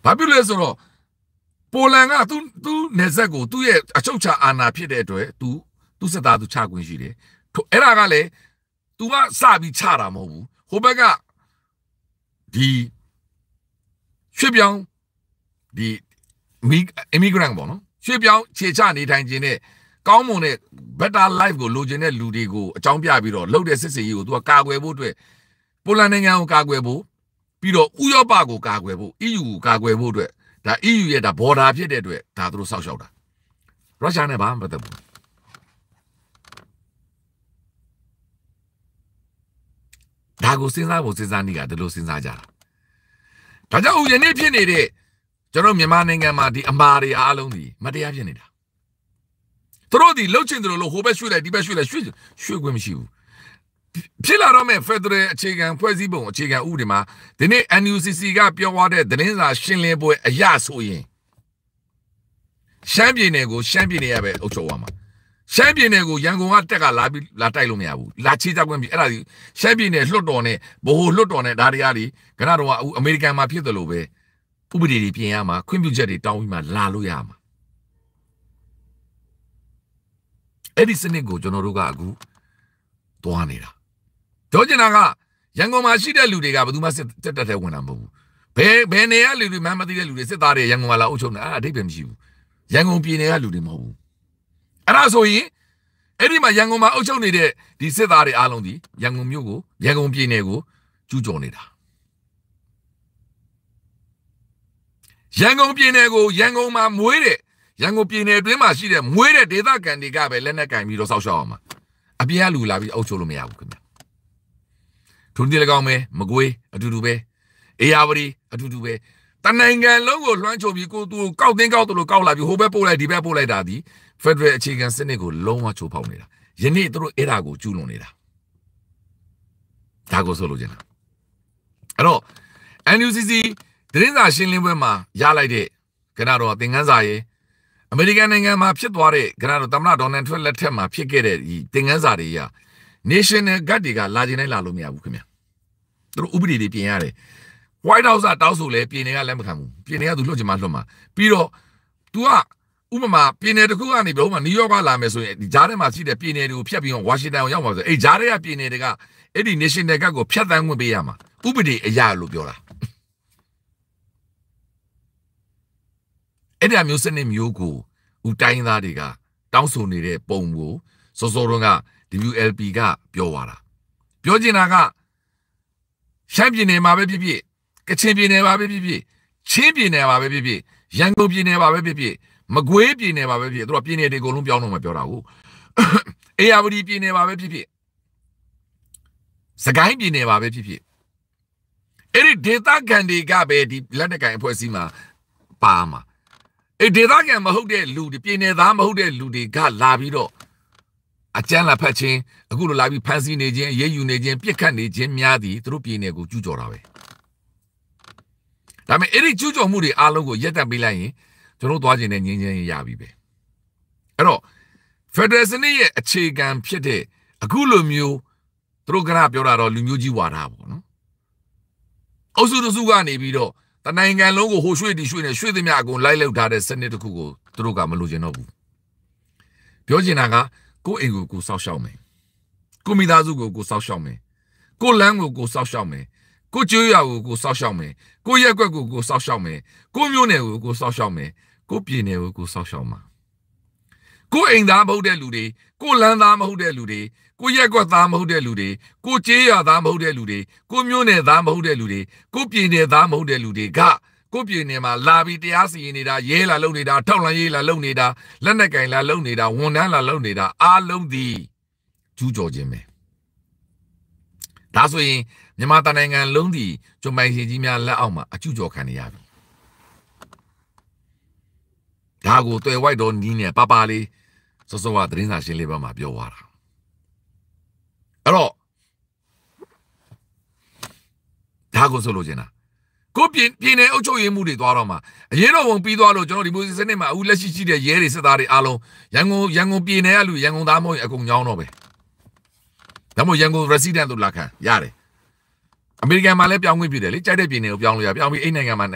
ဘာဖြစ်လဲဆိုတော့ပိုလန်ကသူသူနေဆက်ကိုသူ့ရဲ့အချုပ်ချာအာဏာဖြစ်တဲ့အတွက်သူသူစစ်သားသူချခွင့်ရှိတယ်အဲ့ဒါကလည်းသူကစပြီးချတာမဟုတ်ဘူးဟိုဘက်ကဒီရွှေပြောင်းဒီမီအမီဂရန့်ပေါ့နော်ရွှေပြောင်းခြေချနေထိုင်ခြင်းနဲ့ကောင်းမွန်တဲ့ better life ကိုလိုချင်တဲ့လူတွေကိုအကြောင်းပြပြီးတော့လှုပ်တဲ့စစ်စင်ကြီးကိုသူကကာကွယ်ဖို့အတွက်ပိုလန်နိုင်ငံကိုကာကွယ်ဖို့ပြီးတော့ဥရောပကိုကာကွယ်ဖို့ EU ကိုကာကွယ်ဖို့အတွက်ဒါ EU ရဲ့ဒါ border ဖြစ်တဲ့အတွက်ဒါသူတို့စောက်ရှောက်တာရုရှားနဲ့ဘာမှမသက်ဘူးဒါကိုစဉ်းစားဖို့စဉ်းစားနေကြတယ်လို့စဉ်းစားကြတာဒါကြောင့်ယနေ့ဖြစ်နေတဲ့ကျွန်တော်မြန်မာနိုင်ငံမှာဒီအမာတွေအားလုံးဒီမတရားဖြစ်နေတာသူတို့ဒီလှုပ်ချင်တယ်လို့ဟိုဘက်ရွှေ့လိုက်ဒီဘက်ရွှေ့လိုက်ရွှေ့ရွှေ့ခွင့်မရှိဘူးဖြစ်လာတော့မဲ့ Federal အခြေခံဖွဲ့စည်းပုံအခြေခံဥပဒေမှာဒီနေ့ NUCC ကပြောသွားတဲ့သတင်းစာရှင်းလင်းပွဲအရဆိုရင်ရှမ်းပြည်နယ်ကိုရှမ်းပြည်နယ်ရပဲအုပ်ချုပ်ရမှာရှမ်းပြည်နယ်ကိုရန်ကုန်ကတက်ကလာပြီးလာတိုက်လို့မရဘူးလာချေကြခွင့်ပြီအဲ့ဒါဒီရှမ်းပြည်နယ်လွှတ်တော်နဲ့ဗဟိုလွှတ်တော်နဲ့ဒါတရားတွေခဏတော့အခုအမေရိကန်မှာဖြစ်တယ်လို့ပဲဥပဒေတွေပြင်ရမှာခွင့်ပြုချက်တွေတောင်းပြီးမှလာလို့ရမှာအဲ့ဒီစနစ်ကိုကျွန်တော်တို့ကအခုသွားနေတာပြောချင်တာကရန်ကုန်မှာရှိတဲ့လူတွေကဘယ်သူမှစစ်တက်တက်ထဲဝင်တာမဟုတ်ဘူးဘယ်ဘယ်နေရလူတွေမှမသိတဲ့လူတွေစစ်သားတွေရန်ကုန်ကလာအုပ်ချုပ်နေတာအဲ့ဒါအဓိပ္ပာယ်မရှိဘူးရန်ကုန်ပြည်နယ်ကလူတွေမဟုတ်ဘူးအဲ့ဒါဆိုရင်အဲ့ဒီမှာရန်ကုန်မှာအုပ်ချုပ်နေတဲ့ဒီစစ်သားတွေအားလုံးဒီရန်ကုန်မြို့ကိုရန်ကုန်ပြည်နယ်ကိုကျူးကျော်နေတာရန်ကုန်ပြည်နယ်ကိုရန်ကုန်မှာ မွေးတဲ့ရန်ကုန်ပြည်နယ်အတွင်းမှာရှိတဲ့မွေးတဲ့ဒေသခံတွေကပဲလက်နက်ကင်ပြီးတော့စောက်ရှောက်အောင်မှာအပြင်းအလူလာပြီးအုပ်ချုပ်လို့မရဘူးခင်ဗျဒုတိယ၎င်းပဲမကွေးအတူတူပဲအေယာဝတီအတူတူပဲတနိုင်ငံလုံးကိုလွှမ်းခြုံပြီးကိုသူကိုကောက်တင်းကောက်တလို့ကောက်လာပြီးဟိုဘက်ပို့လိုက်ဒီဘက်ပို့လိုက်တာဒီ Federal အခြေခံစနစ်ကိုလုံးဝချိုးဖောက်နေတာယနေ့သူတို့အဲ့ဒါကိုကျူးလွန်နေတာဒါကိုဆိုလိုချင်တာအဲ့တော့ NUCC သတင်းစာရှင်းလင်းပွဲမှာရလိုက်တဲ့ကနတော်သင်ခန်းစာရေးအမေရိကန်နိုင်ငံမှာဖြစ်သွားတဲ့ကနတော်သမ္မတဒေါ်နယ်ထရက်လက်ထက်မှာဖြစ်ခဲ့တဲ့ဒီသင်ခန်းစာတွေရ National Guard တွေကလာခြင်းတိုင်းလာလို့မရဘူးခင်ဗျာသူတို့ဥပဒေတွေပြင်ရတယ် White House ကတောက်ဆိုလဲပြင်နေကလက်မခံဘူးပြင်နေကသူလွှတ်ချင်မှလွှတ်မှာပြီးတော့ तू ကဥပမာပြည်နယ်တစ်ခုကနေဘုံမှာနယူးယောက်ကလာမယ်ဆိုရင်ဂျားထဲမှာရှိတဲ့ပြည်နယ်တွေကိုဖျက်ပြီးတော့ဝါရှင်တန်ကိုရောက်မှာဆိုအဲဂျားထဲကပြည်နယ်တွေကအဲ့ဒီ national ကတ်ကိုဖျက်တမ်းခွင့်ပေးရမှာဥပဒေအရလို့ပြောတာအဲ့ဒီအမျိုးစနစ်မျိုးကိုဦးတိုင်းသားတွေကတောင်းဆိုနေတဲ့ပုံကိုစောစောတုန်းက WLP ကပြောသွားတာပြောချင်တာကရှမ်းပြည်နယ်မှာပဲဖြစ်ဖြစ်ကချင်ပြည်နယ်မှာပဲဖြစ်ဖြစ်ချင်းပြည်နယ်မှာပဲဖြစ်ဖြစ်ရန်ကုန်ပြည်နယ်မှာပဲဖြစ်ဖြစ်မကွေးပြည်နယ်မှာပဲဖြစ်ဖြစ်တို့ကပြည်နယ်တွေအကုန်လုံးပြောင်းတော့မှပြောတာကိုအေယာဝတီပြည်နယ်မှာပဲဖြစ်ဖြစ်စကိုင်းပြည်နယ်မှာပဲဖြစ်ဖြစ်အဲ့ဒီဒေတာကန်တွေကပဲဒီလက်နက်ကန်အဖွဲ့အစည်းမှာပါမှာအဲ့ဒေတာကန်မဟုတ်တဲ့လူတွေပြည်နယ်သားမဟုတ်တဲ့လူတွေကလာပြီးတော့အကြမ်းလာဖက်ခြင်းအခုလိုလာပြီးဖမ်းဆီးနေခြင်းရဲယူနေခြင်းပြစ်ခတ်နေခြင်းများသည်သူတို့ပြည်နယ်ကိုကျူးကျော်တာပဲဒါပေမဲ့အဲ့ဒီကျူးကျော်မှုတွေအားလုံးကိုရပ်တန့်ပေးလိုက်ရင်ကျွန်တော်သွားခြင်းနဲ့ငြင်းချင်းရပြီပဲအဲ့တော့ Federal စနစ်ရဲ့အခြေခံဖြစ်တဲ့အခုလိုမျိုးသူတို့ကရပြောတာတော့လူမျိုးကြီးဝါဒပေါ့နော်အုပ်စုတစုကနေပြီးတော့တနိုင်ငံလုံးကိုဟိုရွှေ့တီရွှေ့နေရွှေ့သမျှအကုန်လိုက်လောက်ထားတဲ့စနစ်တစ်ခုကိုသူတို့ကမလိုချင်တော့ဘူးပြောချင်တာကကိုယ့်အိမ်ကိုကိုစောက်ရှောက်မယ်ကိုမိသားစုကိုကိုစောက်ရှောက်မယ်ကိုလမ်းကိုကိုစောက်ရှောက်မယ်ကိုကျွေးရကိုကိုစောက်ရှောက်မယ်ကိုရက်ွက်ကိုကိုစောက်ရှောက်မယ်ကိုမျိုးနယ်ကိုကိုစောက်ရှောက်မယ်ကိုပြည်နယ်ကိုကိုစောက်ရှောက်မှာကိုအိမ်သားမဟုတ်တဲ့လူတွေကိုလမ်းသားမဟုတ်တဲ့လူတွေကိုရက်ွက်သားမဟုတ်တဲ့လူတွေကိုကျေးရသားမဟုတ်တဲ့လူတွေကိုမျိုးနယ်သားမဟုတ်တဲ့လူတွေကိုပြည်နယ်သားမဟုတ်တဲ့လူတွေကကိုပြည်နယ်မှာလာပြီးတရားစီရင်နေတာရဲလာလုံနေတာထောက်လှမ်းရေးလာလုံနေတာလက်နက်ကင်လာလုံနေတာဝန်ထမ်းလာလုံနေတာအားလုံးဒီကျူးကျော်ခြင်းပဲဒါဆိုရင်မြန်မာတိုင်းနိုင်ငံလုံးဒီကျွန်ပိုင်ရှင်ကြီးများလက်အောက်မှာအကျူးကျော်ခံနေရပြီဒါကိုတွေ့ဝိုက်တော်နီးနဲ့ပါပါလေးစောစောကသတင်းစာရှင်းလေးပွဲမှာပြောသွားတာအဲ့တော့ဒါကိုဆိုလိုချင်တာကိုပြည်ပြည်နယ်အုပ်ချုပ်ရေးမှုတွေသွားတော့မှာအရေးတော်ဝင်ပြီးသွားလို့ကျွန်တော်ဒီမိုစီစနစ်မှာအခုလက်ရှိရှိတဲ့ရဲတွေစစ်သားတွေအားလုံးရန်ကုန်ရန်ကုန်ပြည်နယ်ကလူရန်ကုန်သားမဟုတ်ရင်အကုန်ညောင်းတော့ပဲဒါမှမဟုတ်ရန်ကုန် resident လို့လာခံရတယ်အမေရိကန်မှာလည်းပြောင်းခွင့်ပြုတယ်လေကြိုက်တဲ့ပြည်နယ်ကိုပြောင်းလို့ရပြောင်းပြီးအိမ်နိုင်ငံမှာ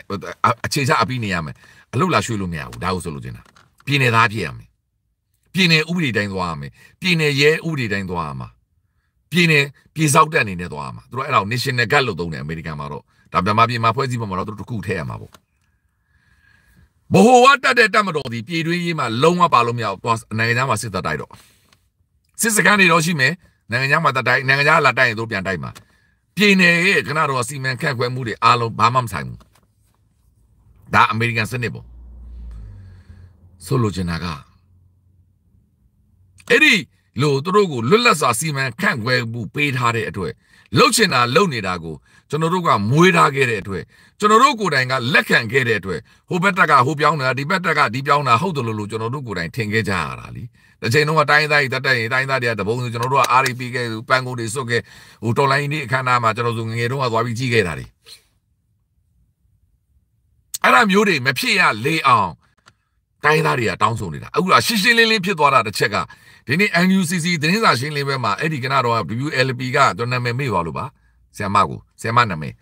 အခြေချအပြီးနေရမယ်အလုပ်လာရွှေ့လို့မရဘူးဒါကိုဆိုလို့ချင်တာပြည်နယ်သားဖြစ်ရမယ်ပြည်နယ်ဥပဒေတိုင်းသွားရမယ်ပြည်နယ်ရဲဥပဒေတိုင်းသွားရမှာပြည်နယ်ပြည်ဆောက်တက်အနေနဲ့သွားရမှာသူတို့အဲ့ဒါကို national guard လို့သုံးတယ်အမေရိကန်မှာတော့ဒါဗမာပြည်မှာဖွဲ့စည်းပုံမှာတော့သူတို့တခုထည့်ရမှာပေါ့ဘဟိုဝတတ်တဲ့တတ်မတော်ဒီပြည်တွင်းရေးမှာလုံးဝပါလို့မရဘူးနိုင်ငံခြားမှာစစ်တပ်တိုက်တော့စစ်စခန်းတွေတော့ရှိမယ်နိုင်ငံခြားမှာတတ်တိုက်နိုင်ငံခြားလာတိုက်ရင်တို့ပြန်တိုက်မှာပြည်နယ်ရဲ့ခဏတော့စီမံခန့်ခွဲမှုတွေအားလုံးဘာမှမဆိုင်ဘူးဒါအမေရိကန်စနစ်ပေါ့ဆိုလိုချင်တာကအဲ့ဒီလို့သူတို့ကိုလွတ်လပ်စွာစီမံခန့်ခွဲမှုပေးထားတဲ့အတွက်လှုပ်ချင်တာလှုပ်နေတာကိုကျွန်တော်တို့ကမွေးထားခဲ့တဲ့အတွက်ကျွန်တော်တို့ကိုယ်တိုင်ကလက်ခံခဲ့တဲ့အတွက်ဟိုဘက်တက်ကဟိုပြောင်းတာဒီဘက်တက်ကဒီပြောင်းတာဟုတ်တယ်လို့လို့ကျွန်တော်တို့ကိုယ်တိုင်ထင်ခဲ့ကြရတာလीတစ်ချိန်လုံးကတိုင်းသားကြီးတက်တက်ရင်တိုင်းသားတွေကတပုံးဆိုကျွန်တော်တို့က RP ခဲ့ပန်ကုန်တွေစွတ်ခဲ့ဟိုတော်လိုင်းကြီးအခမ်းအနားမှာကျွန်တော်တို့ငငယ်တုန်းကသွားပြီးကြီးခဲ့တာလीအဲ့ဒါမျိုးတွေမဖြစ်ရလေအောင်တိုင်းသားတွေကတောင်းဆိုနေတာအခုကရှင်းရှင်းလင်းလင်းဖြစ်သွားတာတစ်ချက်ကဒီနေ့ NUCC သတင်းစာရှင်းလင်းပွဲမှာအဲ့ဒီကနတော့ WLP ကကျွန်တော်နာမည်မေ့ပါလို့ပါဆရာမကိုဆရာမနာမည်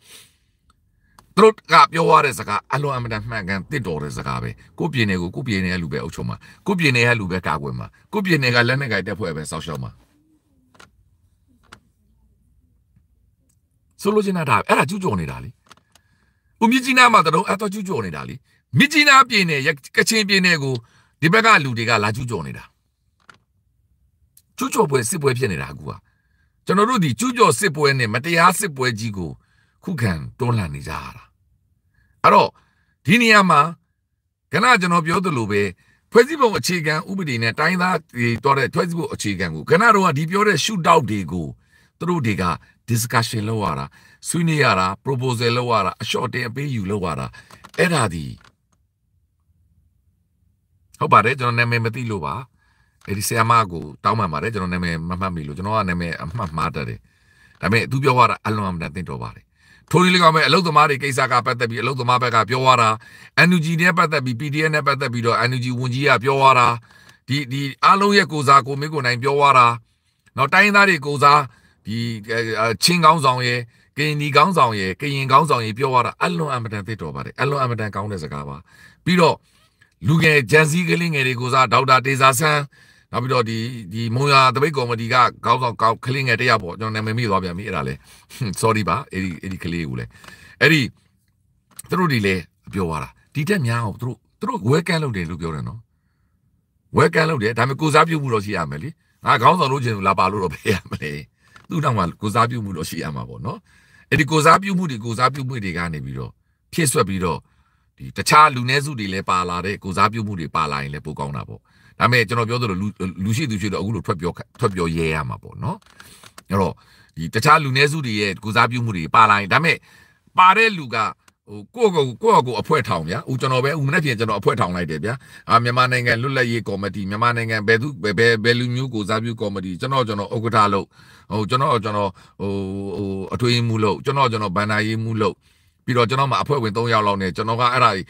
သူတို့ကပြောရတဲ့စကားအလွန်အမတန်မှန်ကန်တစ်တော်တဲ့စကားပဲကိုပြင်းနေကိုကိုပြင်းနေတဲ့လူပဲအုပ်ချုပ်မှာကိုပြင်းနေတဲ့လူပဲကာကွယ်မှာကိုပြင်းနေကလက်နဲ့ကြိုက်တက်ဖွဲ့ပဲစောက်ရှောက်မှာဆိုလိုချင်တာဒါအဲ့ဒါကျူးကျော်နေတာလေဦးမြင့်ကြီးနားမှာတတော်အဲ့တော့ကျူးကျော်နေတာလေမြင့်ကြီးနားပြင်းနေကချင်းပြင်းနေကိုဒီဘက်ကလူတွေကလာကျူးကျော်နေတာကျူးကျော်ပွဲစစ်ပွဲဖြစ်နေတာကူကကျွန်တော်တို့ဒီကျူးကျော်စစ်ပွဲနဲ့မတရားစစ်ပွဲကြီးကိုခုခံတွန်းလှန်နေကြရတာအဲ့တော့ဒီနေရာမှာကနကျွန်တော်ပြောသလိုပဲဖွဲ့စည်းပုံအခြေခံဥပဒေနဲ့တိုင်းသားတွေတော်တဲ့ဖွဲ့စည်းပုံအခြေခံကိုကနတော့ဒီပြောတဲ့ shoot out တွေကိုသူတို့တွေက discussion လုပ်ရတာဆွေးနွေးရတာ proposal လုပ်ရတာအ short တင်အပေးယူလုပ်ရတာအဲ့ဒါဒီဟုတ်ပါတယ်ကျွန်တော်နာမည်မသိလို့ပါအဲဒီဆရာမကိုတောင်းပန်ပါတယ်ကျွန်တော်နာမည်မမှတ်မိလို့ကျွန်တော်ကနာမည်အမှတ်မှားတတ်တယ်ဒါပေမဲ့သူပြောရတာအလွန်အမတန်သင့်တော်ပါတယ်ထိုးလေးလေးကောင်ပဲအလုသမားတွေကိစ္စကပတ်သက်ပြီးအလုသမားဘက်ကပြောရတာ NUG နဲ့ပတ်သက်ပြီး PDF နဲ့ပတ်သက်ပြီးတော့ NUG ဝန်ကြီးကပြောရတာဒီဒီအားလုံးရဲ့ကိုစားကိုမေကိုနိုင်ပြောရတာနောက်တိုင်းသားတွေကိုစားဒီချင်းကောင်းဆောင်ရဲ့ကရင်ဒီကောင်းဆောင်ရဲ့ကရင်ကောင်းဆောင်ရဲ့ပြောရတာအလွန်အမတန်သင့်တော်ပါတယ်အလွန်အမတန်ကောင်းတဲ့စကားပါပြီးတော့လူငယ်ဂျန်စီကလေးငယ်တွေကိုစားဒေါက်တာတေစာဆန်းနောက်ပြီးတော့ဒီဒီမုံရတပိတ်ကော်မတီကကောင်းဆောင်ကောင်းကလင်းငယ်တယောက်ပေါ့ကျွန်တော်နာမည်မိသွားပြန်ပြီအဲ့ဒါလေ sorry ပါအဲ့ဒီအဲ့ဒီကလေးကိုလေအဲ့ဒီသူတို့ဒီလေပြောသွားတာဒီတက်များအောင်သူတို့သူတို့ဝဲကန်လုပ်တယ်လို့ပြောတယ်နော်ဝဲကန်လုပ်တယ်ဒါပေမဲ့ကိုစားပြုမှုတော့ရှိရမယ်လေငါခေါင်းဆောင်လို့ခြင်းလာပါလို့တော့ပေးရမလဲသူ့တောင်မှကိုစားပြုမှုတော့ရှိရမှာပေါ့နော်အဲ့ဒီကိုစားပြုမှုတွေကိုစားပြုမှုတွေကနေပြီးတော့ဖြည့်ဆွက်ပြီးတော့ဒီတခြားလူနည်းစုတွေလည်းပါလာတဲ့ကိုစားပြုမှုတွေပါလာရင်လည်းပိုကောင်းတာပေါ့ဒါပေမဲ့ကျွန်တော်ပြောသလိုလူလူရှိသူရှိတော့အခုလိုထွက်ပြောထွက်ပြောရဲရမှာပေါ့နော်အဲ့တော့ဒီတခြားလူနည်းစုတွေရဲ့ကုစားပြုမှုတွေပါလာရင်ဒါပေမဲ့ပါတဲ့လူကဟိုကိုကိုကိုကိုအဖွဲထောင်ဗျာဦးကျွန်တော်ပဲဦးမနေ့ပြင်ကျွန်တော်အဖွဲထောင်လိုက်တယ်ဗျာအာမြန်မာနိုင်ငံလွတ်လပ်ရေးကော်မတီမြန်မာနိုင်ငံဘယ်သူဘယ်ဘယ်လူမျိုးကိုစားပြုကော်မတီကျွန်တော်ကျွန်တော်ဥက္ကဋ္ဌလို့ဟိုကျွန်တော်ကျွန်တော်ဟိုဟိုအထွေးမှုလို့ကျွန်တော်ကျွန်တော်ဗန္ဒာရေးမှုလို့ပြီးတော့ကျွန်တော်မှအဖွဲ့ဝင်၃ယောက်လောက်နဲ့ကျွန်တော်ကအဲ့ဒါအဲ့ဒီ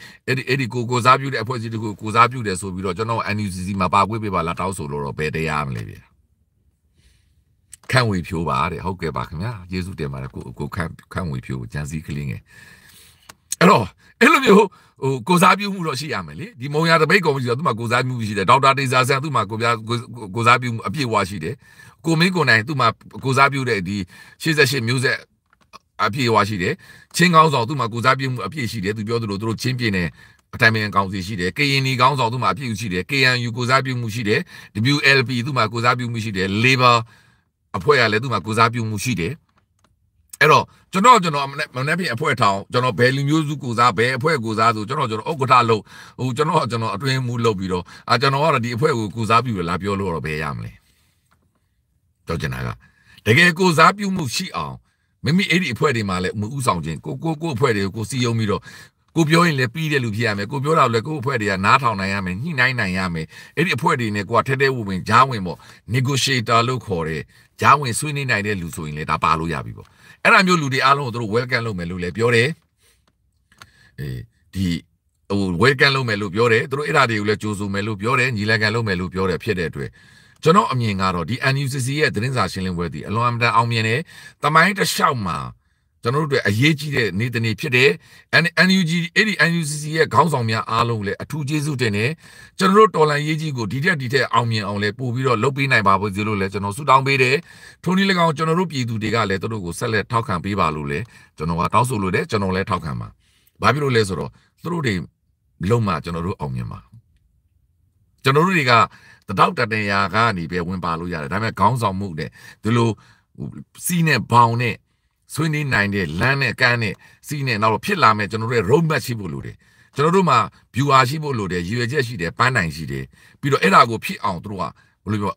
အဲ့ဒီကိုကိုစားပြုတဲ့အဖွဲ့အစည်းတခုကိုစားပြုတယ်ဆိုပြီးတော့ကျွန်တော် NUCC မှာပါခွင့်ပေးပါလားတောင်းဆိုလို့တော့ဘယ်တရားမလဲပြေခန့်ဝေဖြိုးပါတဲ့ဟုတ်ကဲ့ပါခင်ဗျာယေစုတင်ပါတယ်ကိုကိုခန့်ခန့်ဝေဖြိုးဂျန်စီကလင်းငယ်အဲ့တော့အဲ့လိုမျိုးဟိုကိုစားပြုမှုတော့ရှိရမယ်လေဒီမုံရတပိတ်ကောင်ကြီးဆိုသူ့မှာကိုစားပြုမှုရှိတယ်ဒေါက်တာတေစာဆန်သူ့မှာကိုပြကိုစားပြုမှုအပြည့်အဝရှိတယ်ကိုမင်းကိုနိုင်သူ့မှာကိုစားပြုတဲ့ဒီ88မျိုးဆက်အပြည့်အဝရှိတယ်ချင်းကောင်းဆောင်သူ့မှာကိုစားပြမှုအပြည့်ရှိတယ်သူပြောသလိုသူတို့ချင်းပြင်းတယ်အတိုင်းပြန်ကောင်စီရှိတယ် KNI ကောင်းဆောင်သူ့မှာအပြည့်ရှိတယ် KNU ကိုစားပြမှုရှိတယ် WLP သူ့မှာကိုစားပြမှုရှိတယ် Labor အဖွဲ့ကလည်းသူ့မှာကိုစားပြမှုရှိတယ်ဲ့တော့ကျွန်တော်ကျွန်တော်မနေ့ပြင်အဖွဲ့ထောင်ကျွန်တော်ဘယ်လူမျိုးစုကိုစားဘယ်အဖွဲ့ကိုစားဆိုကျွန်တော်ကျွန်တော်ဥက္ကဋ္ဌလို့ဟိုကျွန်တော်ကျွန်တော်အတွင်းမှုလုပ်ပြီးတော့အာကျွန်တော်ကတော့ဒီအဖွဲ့ကိုကိုစားပြုလာပြောလို့တော့ဘယ်ရမလဲတော့ကျွန်တော်ကတကယ်ကိုစားပြုမှုရှိအောင်မိမိအဲ့ဒီအဖွဲ့တွေမှာလည်းမဥဆောင်ခြင်းကိုကိုကိုအဖွဲ့တွေကိုကိုစီယုံပြီးတော့ကိုပြောရင်လည်းပြီးတဲ့လူဖြစ်ရမယ်ကိုပြောတာလည်းကိုအဖွဲ့တွေကနားထောင်နိုင်ရမယ်ညှိနှိုင်းနိုင်ရမယ်အဲ့ဒီအဖွဲ့တွေနဲ့ကိုကထဲထဲဝင်ဝင်ဂျားဝင်ပေါ့ negotiator လို့ခေါ်တယ်ဂျားဝင်ဆွေးနွေးနိုင်တဲ့လူဆိုရင်လည်းဒါပါလို့ရပြီပေါ့အဲ့ဒါမျိုးလူတွေအားလုံးကိုတို့ welcome လုပ်မယ်လို့လည်းပြောတယ်အေးဒီဟို welcome လုပ်မယ်လို့ပြောတယ်တို့အဲ့ဒါတွေကိုလည်းကြိုးစုံမယ်လို့ပြောတယ်ညီလက်ခံလုပ်မယ်လို့ပြောတယ်ဖြစ်တဲ့အတွက်ကျွန်တော်အမြင်ကတော့ဒီ NUCC ရဲ့သတင်းစာရှင်းလင်းပွဲဒီအလွန်အမတန်အောင်မြင်တယ်။တမိုင်းတစ်လျှောက်မှာကျွန်တော်တို့တွေအရေးကြီးတဲ့နေ့တစ်နေ့ဖြစ်တယ်။ NUG အဲ့ဒီ NUCC ရဲ့ခေါင်းဆောင်များအားလုံးလည်းအထူးကျေးဇူးတင်တယ်။ကျွန်တော်တို့တော်လန်ရေးကြီးကိုဒီတက်ဒီတက်အောင်မြင်အောင်လည်းပို့ပြီးတော့လုပ်ပေးနိုင်ပါဖို့ဒီလိုလည်းကျွန်တော်ဆုတောင်းပေးတယ်။ထိုနည်း၎င်းကျွန်တော်တို့ပြည်သူတွေကလည်းတို့ကိုဆက်လက်ထောက်ခံပေးပါလို့လည်းကျွန်တော်ကတောင်းဆိုလိုတယ်ကျွန်တော်လည်းထောက်ခံပါ။ဘာဖြစ်လို့လဲဆိုတော့တို့တွေလုံမှကျွန်တော်တို့အောင်မြင်ပါ။ကျွန်တော်တို့တွေကတတောက်တတရာကနေပဲဝင်ပါလို့ရတယ်ဒါပေမဲ့ခေါင်းဆောင်မှုနဲ့ဒီလိုစီးနဲ့ဘောင်နဲ့ဆွေးနွေးနိုင်တဲ့လမ်းနဲ့ကမ်းနဲ့စီးနဲ့နောက်တော့ဖြစ်လာမဲ့ကျွန်တော်တို့ရဲ့ road map ရှိဖို့လိုတယ်ကျွန်တော်တို့မှာ viewer ရှိဖို့လိုတယ်ရည်ရွယ်ချက်ရှိတယ်ပန်းနိုင်ရှိတယ်ပြီးတော့အဲ့ဒါကိုဖြစ်အောင်တို့ကဘယ်လိုပြော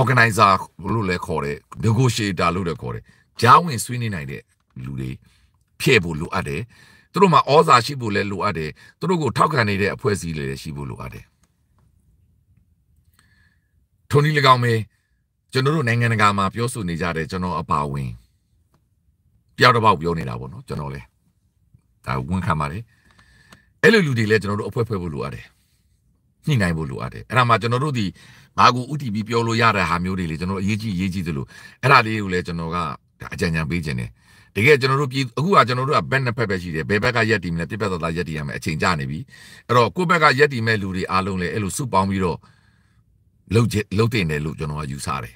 organizer ဘယ်လိုလဲခေါ်တယ် negotiator လို့လည်းခေါ်တယ်ကြားဝင်ဆွေးနွေးနိုင်တဲ့လူတွေဖြည့်ဖို့လိုအပ်တယ်သူတို့မှာဩဇာရှိဖို့လည်းလိုအပ်တယ်သူတို့ကိုထောက်ခံနေတဲ့အဖွဲ့အစည်းတွေလည်းရှိဖို့လိုအပ်တယ်ထိုနည်း၎င်းပဲကျွန်တော်တို့နိုင်ငံတကာမှာပြောဆိုနေကြတယ်ကျွန်တော်အပါဝင်ပြောက်တော့ပြောနေတာပေါ့နော်ကျွန်တော်လည်းဒါဝန်ခံပါတယ်အဲ့လိုလူတွေလည်းကျွန်တော်တို့အဖွဲဖွဲ့ဖို့လိုအပ်တယ်ညှိနှိုင်းဖို့လိုအပ်တယ်အဲ့ဒါမှကျွန်တော်တို့ဒီဘာကိုဥတီပြီးပြောလို့ရတဲ့ဟာမျိုးတွေလေကျွန်တော်အရေးကြီးအရေးကြီးသလိုအဲ့ဒါလေးကိုလည်းကျွန်တော်ကအကြံဉာဏ်ပေးခြင်းတယ်တကယ်ကျွန်တော်တို့ပြည်အခုကကျွန်တော်တို့ကဘက်နှစ်ဖက်ပဲရှိတယ်ဘယ်ဘက်ကရက်တည်မလဲပြက်ပြက်သားသားရက်တည်ရမယ်အချိန်ကြာနေပြီအဲ့တော့ကိုယ့်ဘက်ကရက်တည်မဲ့လူတွေအားလုံးလည်းအဲ့လိုစုပေါင်းပြီးတော့လှုပ်လှုပ်တင်တယ်လို့ကျွန်တော်ကယူဆတယ်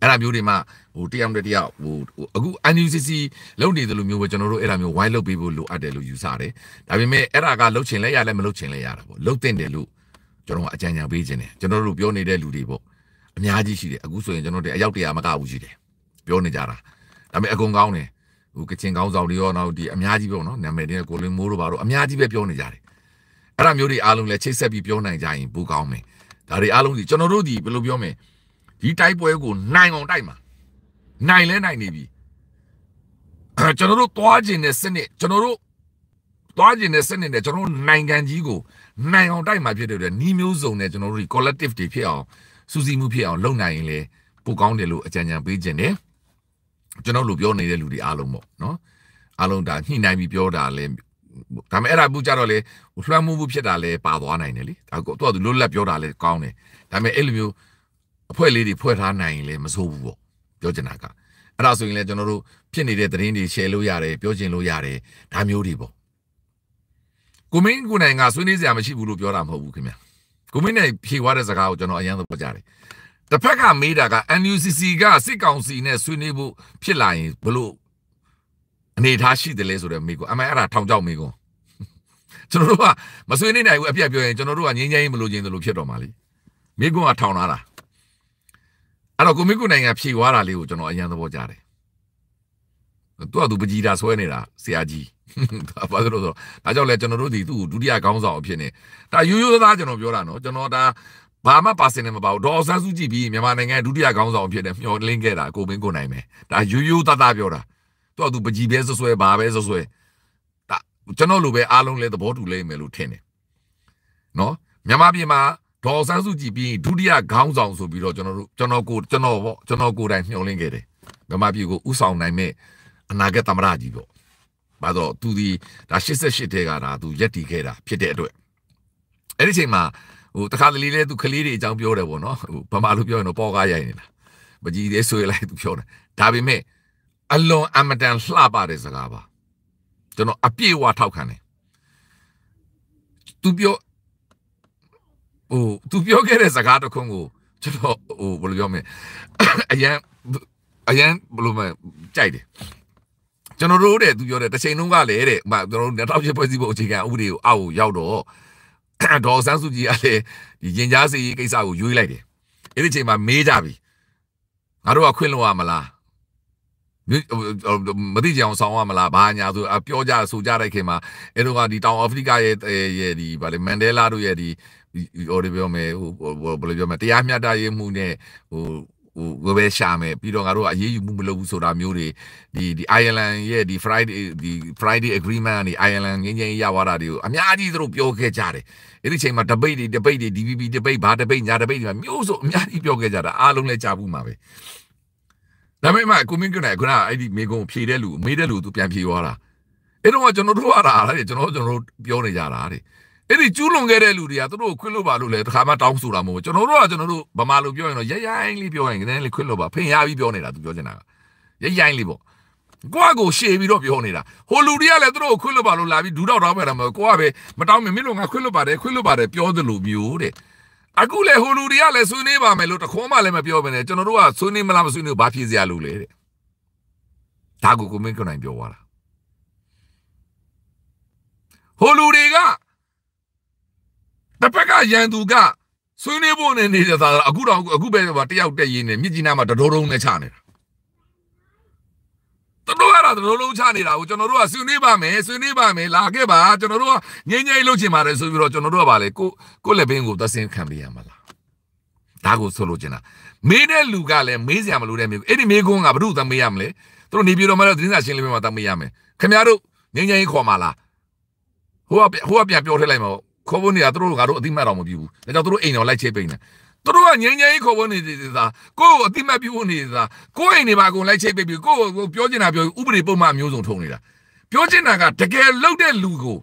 အဲ့ဒါမျိုးတွေမှာဟိုတရားမတရားဟိုအခု NUCC လုံနေတယ်လို့မျိုးပဲကျွန်တော်တို့အဲ့ဒါမျိုးဝိုင်းလုပ်ပေးဖို့လိုအပ်တယ်လို့ယူဆတယ်ဒါပေမဲ့အဲ့ဒါကလှုပ်ချင်လဲရလဲမလှုပ်ချင်လဲရတာပေါ့လှုပ်တင်တယ်လို့ကျွန်တော်ကအကြံဉာဏ်ပေးခြင်းတယ်ကျွန်တော်တို့ပြောနေတဲ့လူတွေပေါ့အများကြီးရှိတယ်အခုဆိုရင်ကျွန်တော်တို့အယောက်တရာမကဘူးရှိတယ်ပြောနေကြတာဒါပေမဲ့အကုန်ကောင်းတယ်ဟိုကချင်ကောင်းဆောင်တွေရောတော့ဒီအများကြီးပေါ့နော်နာမည်တွေကိုလင်းမိုးတို့ဘာတို့အများကြီးပဲပြောနေကြတယ်အဲ့ဒါမျိုးတွေအားလုံးလည်းချိတ်ဆက်ပြီးပြောနိုင်ကြရင်ဘူးကောင်းမယ်ဒါတွေအားလုံးဒီကျွန်တော်တို့ဒီဘယ်လိုပြောမလဲဒီတိုက်ပွဲကိုနိုင်အောင်တိုက်မှာနိုင်လဲနိုင်နေပြီကျွန်တော်တို့သွားကျင်တဲ့စနစ်ကျွန်တော်တို့သွားကျင်တဲ့စနစ်နဲ့ကျွန်တော်တို့နိုင်ငံကြီးကိုနိုင်အောင်တိုက်မှာဖြစ်တဲ့အတွက်ဤမျိုးစုံနဲ့ကျွန်တော်တို့ဒီ collective တွေဖြစ်အောင်စူးစီးမှုဖြစ်အောင်လုပ်နိုင်ရင်လေပိုကောင်းတယ်လို့အကြံဉာဏ်ပေးခြင်းတယ်ကျွန်တော်တို့ပြောနေတဲ့လူတွေအားလုံးပေါ့နော်အားလုံးဒါညှိနှိုင်းပြီးပြောတာလည်းဒါပေမဲ့အဲ့ဒါဘူးကြတော့လေလွှမ်းမှုမှုဖြစ်တာလဲပါသွားနိုင်တယ်လေဒါကိုသူကသူလွတ်လပ်ပြောတာလဲကောင်းတယ်ဒါပေမဲ့အဲ့လိုမျိုးအဖွဲ့လေးတွေဖွဲ့ထားနိုင်ရင်လဲမဆိုးဘူးပေါ့ပြောချင်တာကအဲ့ဒါဆိုရင်လဲကျွန်တော်တို့ဖြစ်နေတဲ့သတင်းတွေ share လုပ်ရတယ်ပြောချင်လို့ရတယ်ဒါမျိုးတွေပေါ့ကိုမင်းကိုနိုင်ကဆွေးနွေးစရာမရှိဘူးလို့ပြောတာမဟုတ်ဘူးခင်ဗျာကိုမင်းနိုင်ဖြေသွားတဲ့စကားကိုကျွန်တော်အရင်သဘောကျတယ်တစ်ဖက်ကမေးတာက NUCC ကစစ်ကောင်စီနဲ့ဆွေးနွေးဖို့ဖြစ်လာရင်ဘလို့အနေထားရှိတယ်လဲဆိုတဲ့မိကွန်းအမှန်အဲ့ဒါထောင်ကြောက်မိကွန်းကျွန်တော်တို့ကမဆွေးနေနိုင်ဘူးအပြတ်ပြောရင်ကျွန်တော်တို့ကငြင်းငြင်းမလို့ချင်းသလိုဖြစ်တော်မှာလေမိကွန်းကထောင်လာတာအဲ့တော့ကိုမိကွန်းနိုင်ငံဖြေွားတာလေးကိုကျွန်တော်အရင်သဘောကျတယ်သူကသူပကြီးတာဆွဲနေတာဆရာကြီးဒါပါလို့ဆိုဒါကြောင့်လဲကျွန်တော်တို့ဒီသူ့ဒုတိယခေါင်းဆောင်အဖြစ်နဲ့ဒါရိုးရိုးသားကျွန်တော်ပြောတာနော်ကျွန်တော်ဒါဘာမှပါစင်နေမပါဘူးဒေါ်ဆန်းစုကြည့်ပြီးမြန်မာနိုင်ငံဒုတိယခေါင်းဆောင်အဖြစ်နဲ့မျှော်လင့်ခဲ့တာကိုမင်းကိုနိုင်မယ်ဒါရိုးရိုးသားသားပြောတာသူ့အတူပကြီးပဲဆွဆွဲဘာပဲဆွဆွဲဒါကျွန်တော်လိုပဲအားလုံးလဲသဘောတူလဲမယ်လို့ထင်တယ်နော်မြန်မာပြည်မှာဒေါ်ဆန်းစုကြည်ပြီးဒုတိယခေါင်းဆောင်ဆိုပြီးတော့ကျွန်တော်တို့ကျွန်တော်ကိုကျွန်တော်ပေါ့ကျွန်တော်ကိုယ်တိုင်မျှော်လင့်ခဲ့တယ်မြန်မာပြည်ကိုဥဆောင်နိုင်မဲ့အနာဂတ်သမ္မတကြီးပေါ့ဘာတော့သူဒီဒါ88တဲကဒါသူရက်တီခဲ့တာဖြစ်တဲ့အတွက်အဲ့ဒီချိန်မှာဟိုတခါတလေလဲသူကလေးတွေအကြောင်းပြောတယ်ပေါ့နော်ဟိုဗမာလိုပြောရင်တော့ပေါ်ကားရိုက်နေတာမကြည်သေးဆွေးလိုက်သူပြောတယ်ဒါပေမဲ့အလွန်အမတန်လှပတဲ့စကားပါကျွန်တော်အပြည့်အဝထောက်ခံတယ်သူပြောဟိုသူပြောခဲ့တဲ့စကားတစ်ခုကိုကျွန်တော်ဟိုဘယ်လိုပြောမလဲအရန်အရန်ဘယ်လိုမလဲကြိုက်တယ်ကျွန်တော်တို့တဲ့သူပြောတယ်တစ်ချိန်လုံးကလည်းတဲ့ဟိုကျွန်တော်တို့နောက်ပြဖွဲ့စည်းပုံအခြေခံဥပဒေကိုအောက်ကိုရောက်တော့ဒေါ်ဆန်းစုကြည်ကလည်းဒီရင်ကြားစီကိစ္စကိုရွေးလိုက်တယ်အဲ့ဒီချိန်မှာမေးကြပြီငါတို့ကခွင့်လို့ရမလားမသိကြအောင်ဆောင်ရမလားဘာညာဆိုပြောကြဆိုကြတဲ့ခင်မှာအဲတော့ကဒီတောင်အာဖရိကရဲ့ရဲ့ဒီဗာလေမန်ဒဲလာတို့ရဲ့ဒီဟိုပြောမယ်ဟိုဘယ်လိုပြောမလဲတရားမျှတရေးမှုနဲ့ဟိုဟိုကိုပဲရှာမယ်ပြီးတော့ငါတို့ကအရေးယူမှုမလုပ်ဘူးဆိုတာမျိုးတွေဒီဒီ Ireland ရဲ့ဒီ Friday ဒီ Friday agreement ကနေ Ireland ငင်းချင်းရဝါတာတွေကိုအများကြီးသူတို့ပြောခဲ့ကြတယ်အဲ့ဒီချိန်မှာ debate တွေ debate တွေ DPP debate ဘာ debate ညာ debate တွေမျိုးစုအများကြီးပြောခဲ့ကြတာအားလုံးလည်းကြားဘူးမှာပဲဒါပေမဲ့ကိုမင်းကလည်းခုနကအဲ့ဒီမိကုံဖြေတဲ့လူမေးတဲ့လူသူပြန်ဖြေသွားတာအဲ့တော့ကျွန်တော်တို့ကတာတဲ့ကျွန်တော်ကျွန်တော်ပြောနေကြတာတဲ့အဲ့ဒီကျူးလွန်ခဲ့တဲ့လူတွေကသူတို့ခွင့်လွတ်ပါလို့လဲတခါမှတောင်းဆိုတာမဟုတ်ဘူးကျွန်တော်တို့ကကျွန်တော်တို့ဗမာလိုပြောရင်တော့ရရိုင်းလေးပြောရင်လည်းခွင့်လွတ်ပါဖင်ရပြီးပြောနေတာသူပြောချင်တာကရရိုင်းလေးပေါ့ကိုကကိုရှေ့ပြီးတော့ပြောနေတာဟိုလူတွေကလည်းသူတို့ခွင့်လွတ်ပါလို့လာပြီးဒူးတော့တောင်းမဲ့တာမဟုတ်ကိုကပဲမတောင်းမင်းမင်းတို့ငါခွင့်လွတ်ပါတယ်ခွင့်လွတ်ပါတယ်ပြောသလိုမျိုးတဲ့အခုလေဟိုလူတွေကလည်းဆွေးနွေးပါမယ်လို့တခွန်းမှလည်းမပြောဘဲနဲ့ကျွန်တော်တို့ကဆွေးနွေးမလားမဆွေးနွေးဘာဖြစ်စရာလို့လဲတဲ့ဒါကိုကိုမင်းကနိုင်ပြောသွားတာဟိုလူတွေကတစ်ဖက်ကရန်သူကဆွေးနွေးဖို့နေနေတာအခုတော့အခုပဲပါတယောက်တက်ရင်းနဲ့မြစ်ကြီးနားမှာတတော်တော်နဲ့ချနေတာသူတို့ကတော့သူတို့လုံးချနေတာကိုကျွန်တော်တို့ကဆွေးနွေးပါမယ်ဆွေးနွေးပါမယ်လာခဲ့ပါကျွန်တော်တို့ကငင်းငယ်လုပ်ချင်ပါတယ်ဆိုပြီးတော့ကျွန်တော်တို့ကပါလေကိုကိုလက်ဘင်းကိုသတ်ဆင်းခံပြရမှာလားဒါကိုဆိုလို့ချင်တာမေးတဲ့လူကလည်းမေးစရာမလိုတဲ့မျိုးအဲ့ဒီမေးခွန်းကဘာလို့သမေးရမလဲသူတို့နေပြည်တော်မှာတော့သတင်းစာရှင်းလင်းပွဲမှာသမေးရမယ်ခင်ဗျားတို့ငင်းငယ်ခေါ်มาလားဟိုကဟိုကပြန်ပြောထည့်လိုက်မှာခေါ်ဖို့နေတာသူတို့ကတော့အတိမတ်တော်မပြဘူးဒါကြောင့်သူတို့အိမ်တော်လိုက်ချေပိန်တယ်သူတို့ကငြိမ်းချမ်းရေးခေါ်ဖို့နေသေးတာကိုယ့်ကိုအတိမတ်ပြုဖို့နေသေးတာကိုယ့်အိမ်တွေပါကုန်လိုက်ချိတ်ပိတ်ပြီးကိုယ့်ကိုပြောချင်တာပြောဥပဒေပုံမှန်မျိုးစုံထုံနေတာပြောချင်တာကတကယ်လောက်တဲ့လူကို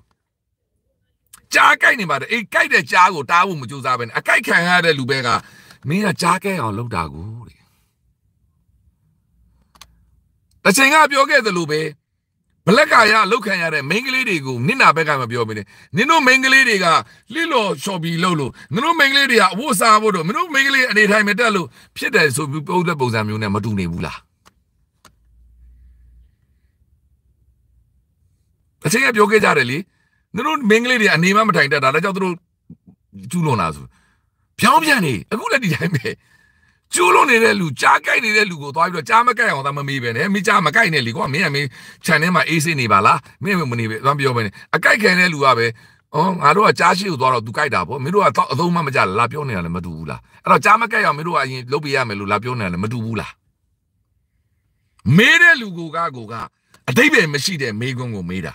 ကြားကြိုက်နေပါတယ်အေးကြိုက်တဲ့ကြားကိုတားဖို့မကြိုးစားဘဲနဲ့အကြိုက်ခံရတဲ့လူပဲကမင်းကကြားကြဲအောင်လုပ်တာကိုတဲ့တစ်ချိန်ကပြောခဲ့သလိုပဲဘလက်ကာရလောက်ခံရတဲ့မိန်းကလေးတွေကိုနင့်နာဘက်ကမပြောမင်းနင်တို့မိန်းကလေးတွေကလှစ်လော်ချော်ပြီးလှုပ်လို့နင်တို့မိန်းကလေးတွေကအဝတ်စားဖို့တော့မင်းတို့မိန်းကလေးအနေထိုင်မတက်လို့ဖြစ်တယ်ဆိုပြီးပုံသက်ပုံစံမျိုးနဲ့မတူနေဘူးလားအချင်းကပြောခဲ့ကြတယ်လေနင်တို့မိန်းကလေးတွေအနေမမထိုင်တက်တာဒါကြောင့်သူတို့ကျူးလွန်တာဆိုပြောင်းပြန်နေအခုလက်ဒီတိုင်းပဲကျူးလွန်နေတဲ့လူကြားကြိုက်နေတဲ့လူကိုသွားပြီးတော့ကြားမကြိုက်အောင်သာမမေးပဲနဲ့မင်းကြားမကြိုက်နဲ့လေကွာမင်းကမင်း channel မှာအေးစိနေပါလားမင်းမနေပဲသွားပြောပဲနဲ့အကြိုက်ခံတဲ့လူကပဲအော်ငါတို့ကကြားရှိကိုသွားတော့သူကြိုက်တာပေါ့မင်းတို့ကတော့အသုံးမမကြလာပြောနေရလည်းမတူဘူးလားအဲ့တော့ကြားမကြိုက်အောင်မင်းတို့ကအရင်လုပ်ပြရမယ်လို့လာပြောနေရလည်းမတူဘူးလားမေးတဲ့လူကိုကကိုကအတိတ်ပဲမရှိတဲ့မေးခွန်းကိုမေးတာ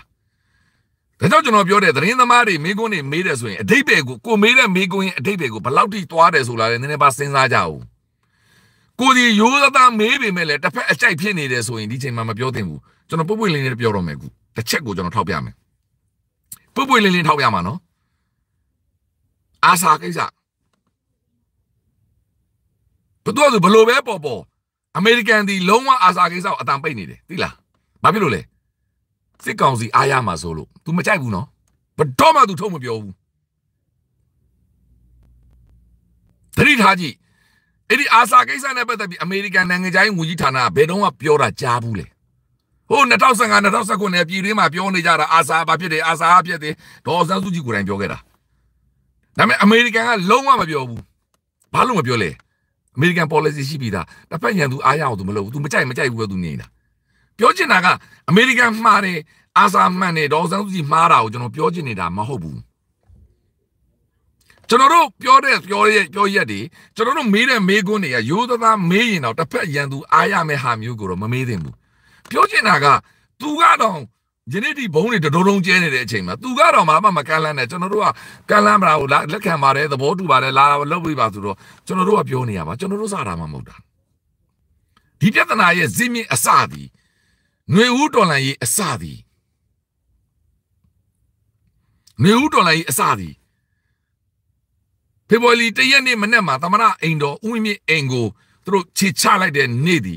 ဒါကြောင့်ကျွန်တော်ပြောတဲ့သတင်းသမားတွေမိကွန်းတွေမေးတယ်ဆိုရင်အတိတ်ပဲကိုကိုမေးတဲ့မိကွန်းရင်အတိတ်ပဲကိုဘယ်လောက်ထိသွားတယ်ဆိုတာလည်းနည်းနည်းပါစဉ်းစားကြအောင်ကိုဒီရိုးသားမေးပေမဲ့လည်းတစ်ဖက်အကြိုက်ဖြစ်နေတယ်ဆိုရင်ဒီချိန်မှာမပြောသင့်ဘူးကျွန်တော်ပွပွလင်းလေးပြောတော့မယ်ကူတစ်ချက်ကိုကျွန်တော်ထောက်ပြမယ်ပွပွလင်းလေးထောက်ပြမှာနော်အာစာကိစ္စဘယ်တော့ဘလို့ပဲပေါ်ပေါ်အမေရိကန်ဒီလုံးဝအာစာကိစ္စကိုအတန်ပိတ်နေတယ်သိလားဘာဖြစ်လို့လဲစစ်ကောင်စီအားရမှာဆိုလို့ तू မကြိုက်ဘူးနော်ဘတော်မှ तू ထုတ်မပြောဘူးသတိထားကြည့်အဲ့ဒီအာဆာကိစ္စနဲ့ပတ်သက်ပြီးအမေရိကန်နိုင်ငံခြားရေးဝန်ကြီးဌာနကဘယ်တော့မှပြောတာကြားဘူးလေဟို2015 2019နဲ့ပြည်တွင်းမှာပြောနေကြတာအာဆာဘာဖြစ်တယ်အာဆာအဖြစ်တယ်ဒေါ်စန်းစုကြည်ကိုယ်တိုင်ပြောခဲ့တာဒါပေမဲ့အမေရိကန်ကလုံးဝမပြောဘူးဘာလို့မပြောလဲအမေရိကန် policy ရှိပြီးသားတစ်ဖက်ရန်သူအားရအောင်သူမလုပ်ဘူးသူမကြိုက်မကြိုက်ဘူးပဲသူနေတာပြောချင်တာကအမေရိကန်မှားတယ်အာဆာမှန်တယ်ဒေါ်စန်းစုကြည်မှားတာကိုကျွန်တော်ပြောချင်နေတာမဟုတ်ဘူးကျွန်တော်တို့ပြောတဲ့ပြောရဲ့ပြောရက်တွေကျွန်တော်တို့မေးတဲ့မေးခွန်းတွေကရိုးသားသားမေးရင်တော့တစ်ဖက်ရန်သူအားရမယ့်ဟာမျိုးကိုတော့မမေးသင့်ဘူးပြောချင်တာက तू ကတော့ယနေ့ဒီဘုံတွေတတော်တုံးကျဲနေတဲ့အချိန်မှာ तू ကတော့မမမကန်းလန်းနဲ့ကျွန်တော်တို့ကကန်းလန်းမလားဟိုလက်ခံပါတယ်သဘောတူပါတယ်လာလောက်ပြပါဆိုတော့ကျွန်တော်တို့ကပြောနေရပါကျွန်တော်တို့စတာမှမဟုတ်တာဒီပြဿနာရဲ့ဇင်းမြင့်အစသည်ຫນွေဦးတော်လန်ရေးအစသည်ຫນွေဦးတော်လန်ရေးအစသည်ဖေဖော်ဝါရီတရက်နေ့မနေ့မှာသမရအိမ်တော်ဦးဝင်းမြင့်အိမ်ကိုသူတို့ခြေချလိုက်တဲ့နေ့ဒီ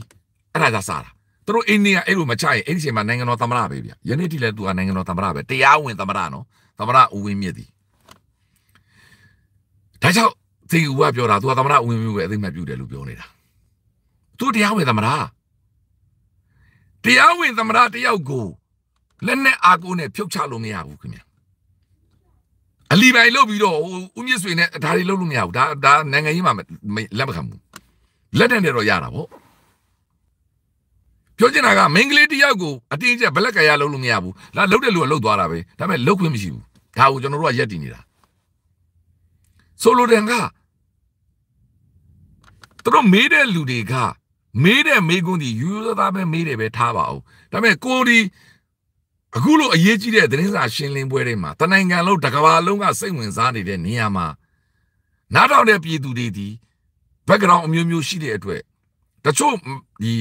အဲ့ဒါကစားတာသူတို့အိန္ဒိယအဲ့လိုမချရင်အဲ့ဒီချိန်မှာနိုင်ငံတော်သမရပဲဗျယနေ့တိလည်းသူကနိုင်ငံတော်သမရပဲတရားဝင်သမရနော်သမရဦးဝင်းမြင့်ဒီဒါကြောင့်သေကူကပြောတာသူကသမရဦးဝင်းမြင့်ကိုအသိမှတ်ပြုတယ်လို့ပြောနေတာသူတရားဝင်သမရတရားဝင်သမရတယောက်ကိုလက်နဲ့အာကိုနဲ့ဖြုတ်ချလို့မရဘူးခင်ဗျာအလီပိုင်လုပ်ပြီးတော့ဟိုဦးမြင့်ဆွေနဲ့ဒါတွေလုပ်လို့မရဘူးဒါဒါနိုင်ငံရေးမှာလက်မခံဘူးလက်နဲ့တော့ရတာပေါ့ပြောချင်တာကမင်္ဂလေးတယောက်ကိုအတင်းကျပ်ဘလက်ကရလုပ်လို့မရဘူးလာလုပ်တဲ့လူကလုပ်သွားတာပဲဒါပေမဲ့လုပ်ခွင့်မရှိဘူးဒါကိုကျွန်တော်တို့ကရက်တည်နေတာဆိုလိုတယ်ကသူတို့မေးတဲ့လူတွေကမေးတဲ့မေးခွန်းတွေယူရသားပဲမေးတယ်ပဲထားပါအောင်ဒါပေမဲ့ကိုဒီအခုလိုအရေးကြီးတဲ့သတင်းစာရှင်းလင်းပွဲတွေမှာတနိုင်ငံလုံးတကဘာလုံးကစိတ်ဝင်စားနေတဲ့နေရာမှာနားထောင်တဲ့ပြည်သူတွေဒီ background အမျိုးမျိုးရှိတဲ့အတွက်တချို့ဒီ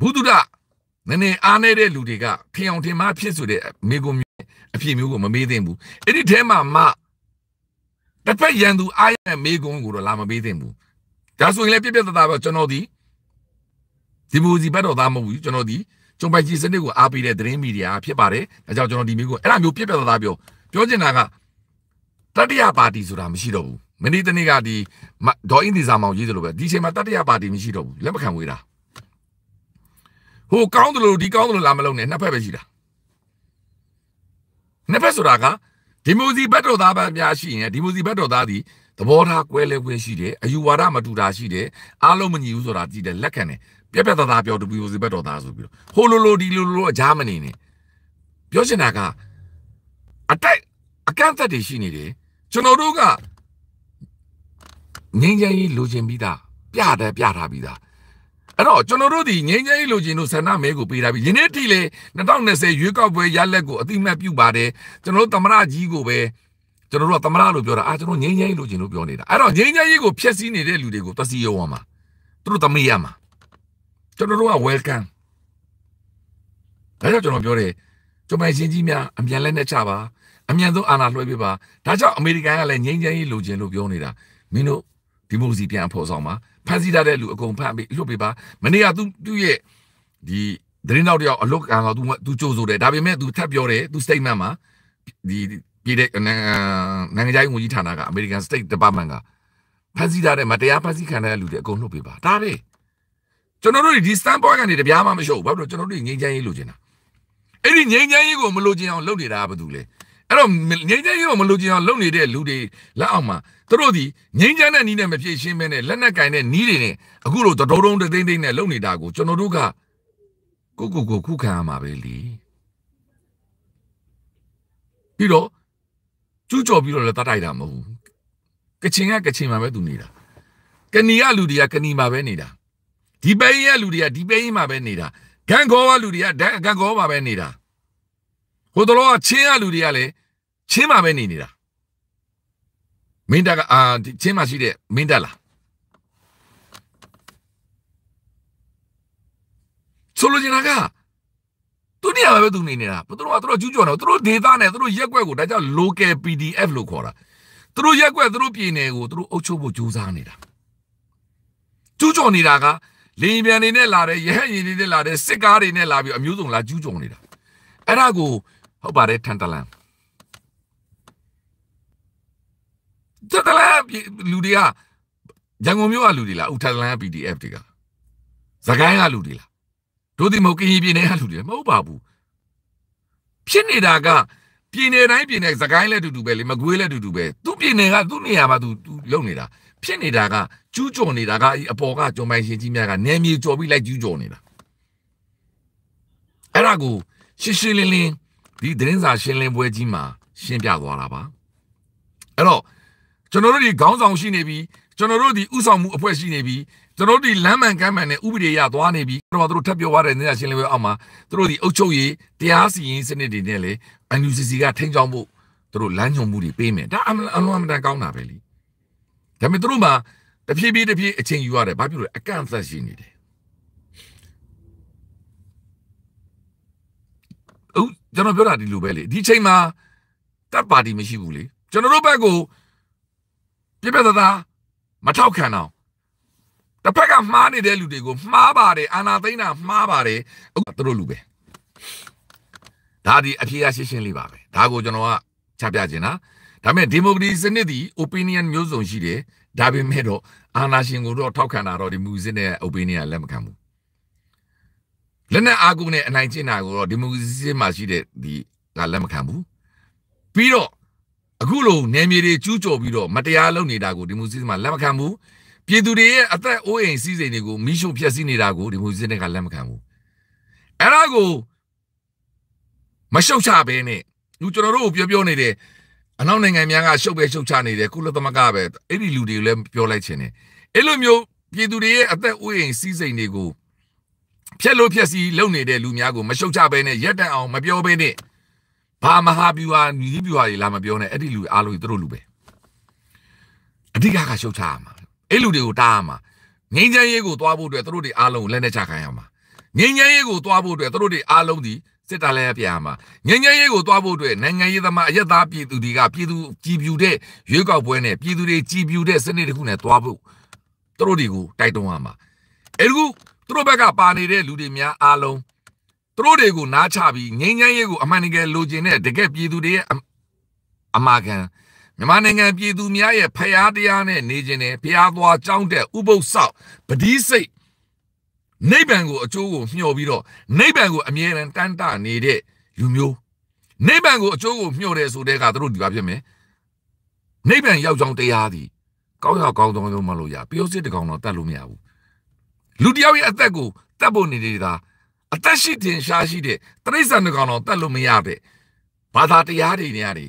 ဘုဒ္ဓဒနည်းနည်းအားနေတဲ့လူတွေကဖျောင်တင်မှဖြစ်ဆိုတဲ့မိကုံအဖြစ်မျိုးကိုမမေးသင့်ဘူးအဲ့ဒီထဲမှာမှတစ်ဖက်ရန်သူအားရတဲ့မိကုံကိုတော့လာမမေးသင့်ဘူးဒါဆိုရင်လည်းပြပြတသားပဲကျွန်တော်ဒီဒီမိုစီဘတ်တော်သားမဟုတ်ဘူးကျွန်တော်ဒီကျုံပိုင်ကြီးစနစ်ကိုအားပေးတဲ့သတင်းမီဒီယာဖြစ်ပါတယ်။ဒါကြောင့်ကျွန်တော်ဒီမျိုးကိုအဲ့လိုမျိုးပြက်ပြက်သားသားပြောပြောချင်တာကတတိယပါတီဆိုတာမရှိတော့ဘူး။မနေ့တနေ့ကဒီဒေါ်အင်းဒီဇာမောင်ရေးသလိုပဲဒီချိန်မှာတတိယပါတီမရှိတော့ဘူးလက်မခံဝေးတာ။ဟိုကောင်းတယ်လို့ဒီကောင်းတယ်လို့လာမလုံးနဲ့နှစ်ဖက်ပဲရှိတာ။နှစ်ဖက်ဆိုတာကဒီမိုစီဘတ်တော်သားပဲအများရှိရင်ဒီမိုစီဘတ်တော်သားဒီသဘောထားကွဲလဲကွဲရှိတယ်အယူဝါဒမတူတာရှိတယ်အားလုံးမညီဘူးဆိုတာကြည့်တယ်လက်ခံတယ်ပြက်ပြက်သားသားပြောတူပီယိုစီဘက်တော်သားဆိုပြီးတော့ဟိုလိုလိုဒီလိုလိုအကြမနေနဲ့ပြောချင်တာကအတိုက်အကန့်အသတ်တွေရှိနေတယ်ကျွန်တော်တို့ကငင်းချင်ကြီးလိုချင်ပြီးသားပြတယ်ပြထားပြီးသားအဲ့တော့ကျွန်တော်တို့ဒီငင်းချင်ကြီးလိုချင်လို့ဆန္ဒမဲကိုပေးထားပြီးယနေ့ထိလေ2020ရွေးကောက်ပွဲရလက်ကိုအတိမတ်ပြုပါတယ်ကျွန်တော်တို့သမရကြီးကိုပဲကျွန်တော်တို့ကသမရလို့ပြောတာအာကျွန်တော်ငင်းချင်ကြီးလိုချင်လို့ပြောနေတာအဲ့တော့ငင်းချင်ကြီးကိုဖျက်ဆီးနေတဲ့လူတွေကိုသစီရောမှာသူတို့သမီးရမှာကျွန်တော်တို့က welcome ဒါကြောင့်ကျွန်တော်ပြောတယ်ကျွန်မရှင်ကြီးများအမြန်လက်နဲ့ချပါအမြန်ဆုံးအာဏာလွှဲပေးပါဒါကြောင့်အမေရိကန်ကလည်းငြိမ်းချမ်းရေးလိုချင်လို့ပြောနေတာမင်းတို့ဒီမိုကရေစီပြန်ဖော်ဆောင်ပါဖန်ဆီးထားတဲ့လူအကုန်ဖန်ပြီးလွှတ်ပေးပါမနေ့ကသူသူ့ရဲ့ဒီသတင်းနောက်တယောက်အလုတ်ကောင်ကသူသူကြိုးဆိုတယ်ဒါပေမဲ့သူထပ်ပြောတယ်သူ statement မှာဒီပြည်တဲ့နိုင်ငံခြားရေးဝန်ကြီးဌာနက American State Department ကဖန်ဆီးထားတဲ့မတရားဖန်ဆီးခံရတဲ့လူတွေအကုန်လွှတ်ပေးပါဒါပဲကျွန်တော်တို့ဒီ standpoint ကနေတပြားမှမရှုပ်ဘူးဘာလို့ကျွန်တော်တို့ငြိမ်းချမ်းရေးလိုချင်တာအဲ့ဒီငြိမ်းချမ်းရေးကိုမလိုချင်အောင်လုပ်နေတာကဘာလို့လဲအဲ့တော့ငြိမ်းချမ်းရေးကိုမလိုချင်အောင်လုပ်နေတဲ့လူတွေလက်အောက်မှာသူတို့ဒီငြိမ်းချမ်းတဲ့နီးနဲ့မဖြည့်ရှင်းမဲနဲ့လက်နက်ကင်တဲ့နီးတွေနဲ့အခုလိုတတော်တုံးတသိမ့်သိမ့်နဲ့လုပ်နေတာကိုကျွန်တော်တို့ကကိုကိုကိုခုခံရမှာပဲလေပြီးတော့ကျူးကျော်ပြီးတော့လည်းတတ်တိုက်တာမဟုတ်ဘူးကချင်ကကချင်မှာပဲသူနေတာကဏီကလူတွေကကဏီမှာပဲနေတာဒီပဲရင်ကလူတွေကဒီပဲရင်မှာပဲနေတာဂန်ကောကလူတွေကဒန်ဂန်ကောမှာပဲနေတာဟိုတော့ချင်းကလူတွေကလည်းချင်းမှာပဲနေနေတာမင်းတက်ကအာချင်းမှာရှိတဲ့မင်းတက်လားဆိုလိုချင်တာကသူနေရာမှာပဲသူနေနေတာသူတို့ကသူတို့ကျူးကျော်နေသူတို့ဒေသနဲ့သူတို့ရက်ွက်ကိုဒါကြောင့် local PDF လို့ခေါ်တာသူတို့ရက်ွက်သူတို့ပြည်နယ်ကိုသူတို့အုပ်ချုပ်ဖို့ကြိုးစားနေတာကျူးကျော်နေတာကလေပြန်တွေနဲ့လာတဲ့ရဟတ်ရင်တွေနဲ့လာတဲ့စစ်ကားတွေနဲ့လာပြီးအမျိုးစုံလာကျူးကျော်နေတာအဲ့ဒါကိုဟုတ်ပါတယ်ထန်တလန်တတလန်လူတွေကရန်ကုန်မြို့ကလူတွေလားဥထန်တလန် PDF တွေကသခိုင်းကလူတွေလားတို့ဒီမဟုတ်ကရင်ပြည်နယ်ကလူတွေမဟုတ်ပါဘူးဖြစ်နေတာကပြည်နယ်တိုင်းပြည်နယ်သခိုင်းလည်းတူတူပဲလေမကွေးလည်းတူတူပဲသူ့ပြည်နယ်ကသူ့နေရာမှာသူသူလုံနေတာဖြစ်နေတာကကျူးကျော်နေတာကအဲ့အပေါ်ကကြုံပိုင်ရှင်ကြီးများကနယ်မြေကျော်ပြီးလိုက်ကျူးကျော်နေတာအဲ့ဒါကိုရှင်းရှင်းလင်းလင်းဒီသတင်းစာရှင်းလင်းပွဲကြီးမှာရှင်းပြသွားတာပါအဲ့တော့ကျွန်တော်တို့ဒီခေါင်းဆောင်ရှိနေပြီကျွန်တော်တို့ဒီဥဆောင်မှုအဖွဲ့ရှိနေပြီကျွန်တော်တို့ဒီလမ်းမှန်ကမ်းမှန်နဲ့ဥပဒေရသွားနေပြီကျွန်တော်တို့ထပ်ပြောရတဲ့နေရာရှင်းလင်းပွဲအောက်မှာတို့ဒီအုပ်ချုပ်ရေးတရားစီရင်စနစ်တွေနဲ့လေ NUCC ကထိန်းချောင်းဖို့တို့လမ်းညွှန်မှုတွေပေးမယ်ဒါအမှန်အမှန်တန်ကောင်းတာပဲလေဒါပေမဲ့သူတို့မှာတဖြည်းဖြည်းတဖြည်းအချိန်ယူရတယ်ဘာဖြစ်လို့လဲအကန့်အသတ်ရှိနေတယ်ဟုတ်ကျွန်တော်ပြောတာဒီလိုပဲလေဒီချိန်မှာတပ်ပါတီမရှိဘူးလေကျွန်တော်တို့ဘက်ကိုပြပြသားသားမထောက်ခံတော့တစ်ဖက်ကမှားနေတဲ့လူတွေကိုမှားပါတယ်အာနာသိန်းတာမှားပါတယ်အခုသူတို့လူပဲဒါဒီအဖြေရရှင်းရှင်းလေးပါပဲဒါကိုကျွန်တော်ကချပြခြင်းတာဒါပေမဲ့ဒီမိုကရေစီစနစ်သည် opinion မျိုးစုံရှိတယ်ဒါပေမဲ့တော့အာဏာရှင်ကိုတော့ထောက်ခံတာတော့ဒီမူစစ်နဲ့ opinion ကလက်မခံဘူးလက်နက်အားကိုနဲ့အနိုင်ကျင့်တာကိုတော့ဒီမိုကရေစီမှာရှိတဲ့ဒီကလက်မခံဘူးပြီးတော့အခုလိုနယ်မြေတွေကျူးကျော်ပြီးတော့မတရားလုပ်နေတာကိုဒီမိုကရေစီမှာလက်မခံဘူးပြည်သူတွေရဲ့အသက်အိုးအိမ်စီးစိမ်တွေကိုမိရှုဖျက်ဆီးနေတာကိုဒီမိုကရေစီနဲ့ကလက်မခံဘူးအဲ့ဒါကိုမရှုတ်ချဘဲနဲ့သူကျွန်တော်တို့ကိုပြောပြောနေတယ်အနောက်နိုင်ငံများကရှုပ်ပဲရှုပ်ချနေတယ်ကုလသမဂ္ဂပဲအဲ့ဒီလူတွေလည်းပြောလိုက်ခြင်းတယ်အဲ့လိုမျိုးပြည်သူတွေရဲ့အသက်ဥယျာဉ်စီးစိမ်တွေကိုဖျက်လို့ဖျက်စီလုပ်နေတဲ့လူများကိုမရှုပ်ချဘဲနဲ့ရက်တန့်အောင်မပြောဘဲနဲ့ဘာမဟာဗျူဟာညီဗျူဟာတွေလာမပြောနဲ့အဲ့ဒီလူအားလုံးသူတို့လူပဲအဓိကကရှုပ်ချရမှာအဲ့လူတွေကိုတားရမှာငင်းချမ်းရေးကိုသွားဖို့အတွက်သူတို့တွေအားလုံးလက်နဲ့ချခိုင်းရမှာငင်းချမ်းရေးကိုသွားဖို့အတွက်သူတို့တွေအားလုံးဒီစစ်တပ်လည်းပြန်မှာငញ្ញရေးကိုသွားဖို့အတွက်နိုင်ငံရေးသမားအယက်သားပြည်သူတွေကပြည်သူကြည်ပြူတဲ့ရွေးကောက်ပွဲနဲ့ပြည်သူတွေကြည်ပြူတဲ့စနစ်တစ်ခုနဲ့သွားဖို့သူတို့တွေကိုတိုက်တွန်းရမှာအဲဒါကသူတို့ဘက်ကပါနေတဲ့လူတွေများအားလုံးသူတို့တွေကိုနားချပြီးငញ្ញရေးကိုအမှန်တကယ်လိုချင်တဲ့တကယ်ပြည်သူတွေရဲ့အမာခံမြန်မာနိုင်ငံပြည်သူများရဲ့ဖျားတရားနဲ့နေခြင်းနဲ့ဖျားသွားကြောင်းတဲ့ဥပုသ်ဆောက်ပတိစိတ်နိဗ္ဗာန်ကိုအကျိုးကိုမျှော်ပြီးတော့နိဗ္ဗာန်ကိုအမြဲတမ်းတန်တနေတဲ့လူမျိုးနိဗ္ဗာန်ကိုအကျိုးကိုမျှော်တယ်ဆိုတဲ့ကသူတို့ဒီပါဖြစ်မယ်နိဗ္ဗာန်ရောက်ကြောင်းတရားသည်ကောင်းရကောင်းသောလုံးမလို့ရပြောစစ်တကောင်တော့တတ်လို့မရဘူးလူတယောက်ရဲ့အသက်ကိုတတ်ဖို့နေနေတာအသက်ရှိတင်ရှားရှိတဲ့တရိစ္ဆာန်တကောင်တော့တတ်လို့မရတဲ့ဘာသာတရားတွေနေရာတွေ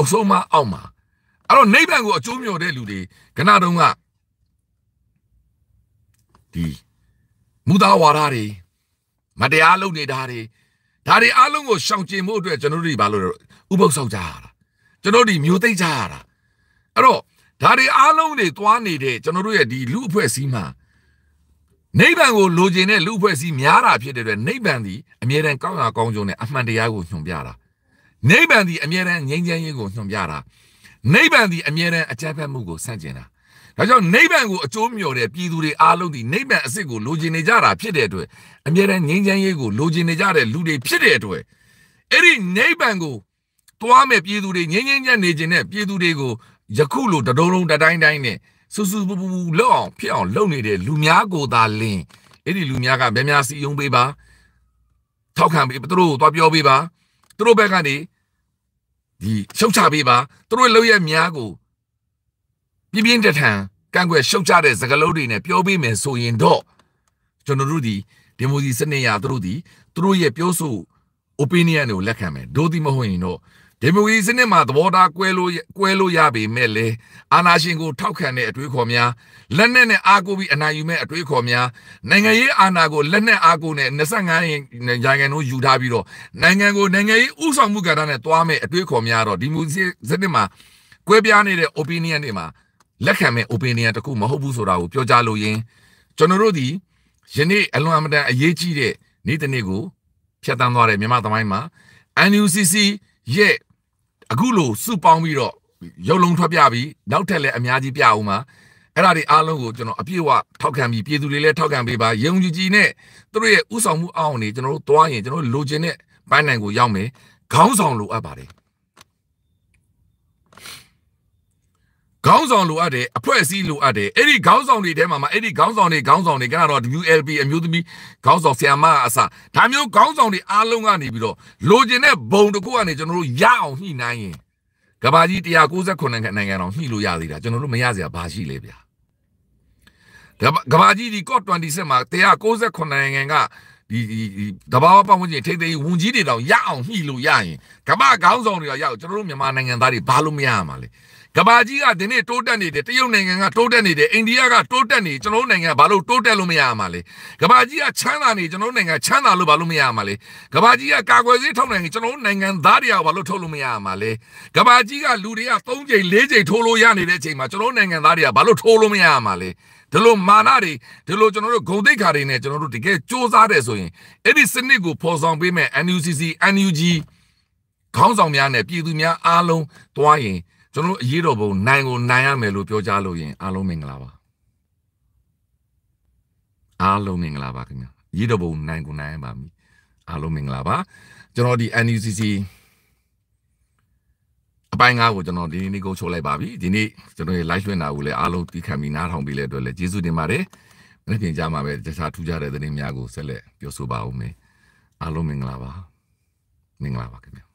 အဆုံးမအောက်မှာအဲ့တော့နိဗ္ဗာန်ကိုအကျိုးမျှော်တဲ့လူတွေကဏ္ဍတုံးကဒီမူသားဝါဒတွေမတရားလုပ်နေတာတွေဒါတွေအလုံးကိုရှောင်ကျဉ်ဖို့အတွက်ကျွန်တော်တို့တွေဘာလို့ဥပုသ်ဆောက်ကြရတာကျွန်တော်တို့မျိုးသိမ့်ကြရတာအဲ့တော့ဒါတွေအလုံးတွေသွားနေတဲ့ကျွန်တော်တို့ရဲ့ဒီလူအဖွဲ့အစည်းမှာနိဗ္ဗာန်ကိုလိုချင်တဲ့လူအဖွဲ့အစည်းများတာဖြစ်တဲ့အတွက်နိဗ္ဗာန်ဒီအမြဲတမ်းကောင်းရာကောင်းကျိုးနဲ့အမှန်တရားကိုညွှန်ပြတာနိဗ္ဗာန်ဒီအမြဲတမ်းငြိမ်းချမ်းရေးကိုညွှန်ပြတာနိဗ္ဗာန်ဒီအမြဲတမ်းအကြမ်းဖက်မှုကိုဆန့်ကျင်တာဒါကြောင့်နိဗ္ဗာန်ကိုအကျိုးမျှော်တဲ့ပြည်သူတွေအားလုံးဒီနိဗ္ဗာန်အစစ်ကိုလိုချင်နေကြတာဖြစ်တဲ့အတွက်အမြဲတမ်းငြိမ်းချမ်းရေးကိုလိုချင်နေကြတဲ့လူတွေဖြစ်တဲ့အတွက်အဲ့ဒီနိဗ္ဗာန်ကိုတွားမဲ့ပြည်သူတွေငြိမ်းငြိမ်းချမ်းနေခြင်းနဲ့ပြည်သူတွေကိုယခုလိုတဒုံလုံးတတိုင်းတိုင်းနဲ့စူးစူးပူပူလောက်အောင်ဖြစ်အောင်လုပ်နေတဲ့လူများကိုသာလင်းအဲ့ဒီလူများကများများစီယုံပေးပါထောက်ခံပေးသူတို့ကိုသွားပြောပေးပါသူတို့ဘက်ကနေဒီရှုတ်ချပေးပါသူတို့ရဲ့လောက်ရများကိုပြင်းပြင်းထန်ထန်ကန့်ကွက်ရှုတ်ချတဲ့စကားလုံးတွေနဲ့ပြောပေးမယ်ဆိုရင်တော့ကျွန်တော်တို့ဒီဒီမိုစီစနစ်ရသူတို့ဒီသူတို့ရဲ့ပြောဆို opinion တွေကိုလက်ခံမယ်ဒို့ဒီမဟုတ်ရင်တော့ဒီမိုကရေစီစနစ်မှာသဘောထားကွဲလို့ကွဲလို့ရပေမဲ့လေအာဏာရှင်ကိုထောက်ခံတဲ့အတွေးခေါ်များလက်နက်နဲ့အားကိုပြီးအနိုင်ယူမဲ့အတွေးခေါ်များနိုင်ငံရေးအာဏာကိုလက်နက်အားကိုနဲ့25ရင်နိုင်ငံတို့ယူထားပြီးတော့နိုင်ငံကိုနိုင်ငံရေးဥဆောင်မှုကဏ္ဍနဲ့တွားမဲ့အတွေးခေါ်များတော့ဒီမိုကရေစီစနစ်မှာကွဲပြားနေတဲ့ opinion တွေမှာလက်ခံမဲ့ opinion တခုမဟုတ်ဘူးဆိုတာကိုပြောကြားလို့ရင်ကျွန်တော်တို့ဒီယနေ့အလွန်အမတန်အရေးကြီးတဲ့နေ့တစ်နေ့ကိုဖြတ်တန်းသွားတယ်မြန်မာသမိုင်းမှာ NUCC ရဲ့အခုလိုစုပေါင်းပြီးတော့ရုပ်လုံးထွက်ပြပြီးနောက်ထပ်လည်းအများကြီးပြအောင်ပါအဲ့ဒါတွေအားလုံးကိုကျွန်တော်အပြည့်အဝထောက်ခံပြီးပြည်သူတွေလည်းထောက်ခံပေးပါယုံကြည်ကြည်နဲ့သူတို့ရဲ့ဥဆောင်မှုအောက်အနေကျွန်တော်တို့သွားရင်ကျွန်တော်တို့လိုချင်တဲ့ပန်းနိုင်ကိုရောက်မယ်ခေါင်းဆောင်လိုအပ်ပါတယ်ခေါင်းဆောင်လိုအပ်တယ်အဖွဲ့အစည်းလိုအပ်တယ်အဲ့ဒီခေါင်းဆောင်တွေထဲမှာမှအဲ့ဒီခေါင်းဆောင်တွေခေါင်းဆောင်တွေကတော့ WLP အမျိုးသမီးခေါင်းဆောင်ဆီယမအစဒါမျိုးခေါင်းဆောင်တွေအားလုံးကနေပြီးတော့လိုချင်တဲ့ဘုံတစ်ခုကနေကျွန်တော်တို့ရအောင်ညှိနှိုင်းရင်ကဘာကြီး169နိုင်ငံတော်ညှိလို့ရသေးတာကျွန်တော်တို့မရစရာဘာရှိလဲဗျာကဘာကြီးဒီ COP 27မှာ169နိုင်ငံကဒီဒီတဘာဝပတ်ဝန်းကျင်ထိတ်သိမ်းဝန်ကြီးတွေတောင်ရအောင်ညှိလို့ရရင်ကမ္ဘာခေါင်းဆောင်တွေကရောက်ကျွန်တော်တို့မြန်မာနိုင်ငံသားတွေဘာလို့မရမှာလဲကဘာကြီးကဒီနေ့တိုးတက်နေတယ်တရုတ်နိုင်ငံကတိုးတက်နေတယ်အိန္ဒိယကတိုးတက်နေကျွန်တော်နိုင်ငံဘာလို့တိုးတက်လို့မရမှာလဲကဘာကြီးကချမ်းသာနေကျွန်တော်နိုင်ငံချမ်းသာလို့ဘာလို့မရမှာလဲကဘာကြီးကကာကွယ်ဆေးထုတ်နိုင်ကျွန်တော်နိုင်ငံသားတွေကဘာလို့ထုတ်လို့မရမှာလဲကဘာကြီးကလူတွေက၃ချိန်၄ချိန်ထိုးလို့ရနေတဲ့အချိန်မှာကျွန်တော်နိုင်ငံသားတွေကဘာလို့ထိုးလို့မရမှာလဲဒီလိုမာနတွေဒီလိုကျွန်တော်တို့ဂုံတိတ်ခါတွေနဲ့ကျွန်တော်တို့တကယ်စ조사တယ်ဆိုရင်အဲ့ဒီစနစ်ကိုဖော်ဆောင်ပေးမဲ့ NUCC NUG ခေါင်းဆောင်များနဲ့ပြည်သူများအားလုံးတွားရင်ကျွန်တော်အရေးတော်ပုံနိုင်ကိုနိုင်ရမယ်လို့ပြောကြလို့ရင်အားလုံးမင်္ဂလာပါအားလုံးမင်္ဂလာပါခင်ဗျာရေးတော်ပုံနိုင်ကိုနိုင်ရပါမည်အားလုံးမင်္ဂလာပါကျွန်တော်ဒီ NUCC အပိုင်း၅ကိုကျွန်တော်ဒီနေ့ကိုချိုးလိုက်ပါပြီဒီနေ့ကျွန်တော်ရဲ့ live လွှင့်တာကိုလည်းအားလုံးသိခံပြီးနားထောင်ပြီးလဲအတွက်လည်းကျေးဇူးတင်ပါတယ်မနေ့ပြင်ကြမှာပဲတခြားထူးခြားတဲ့သတင်းများကိုဆက်လက်ပြောဆိုပါဦးမယ်အားလုံးမင်္ဂလာပါမင်္ဂလာပါခင်ဗျာ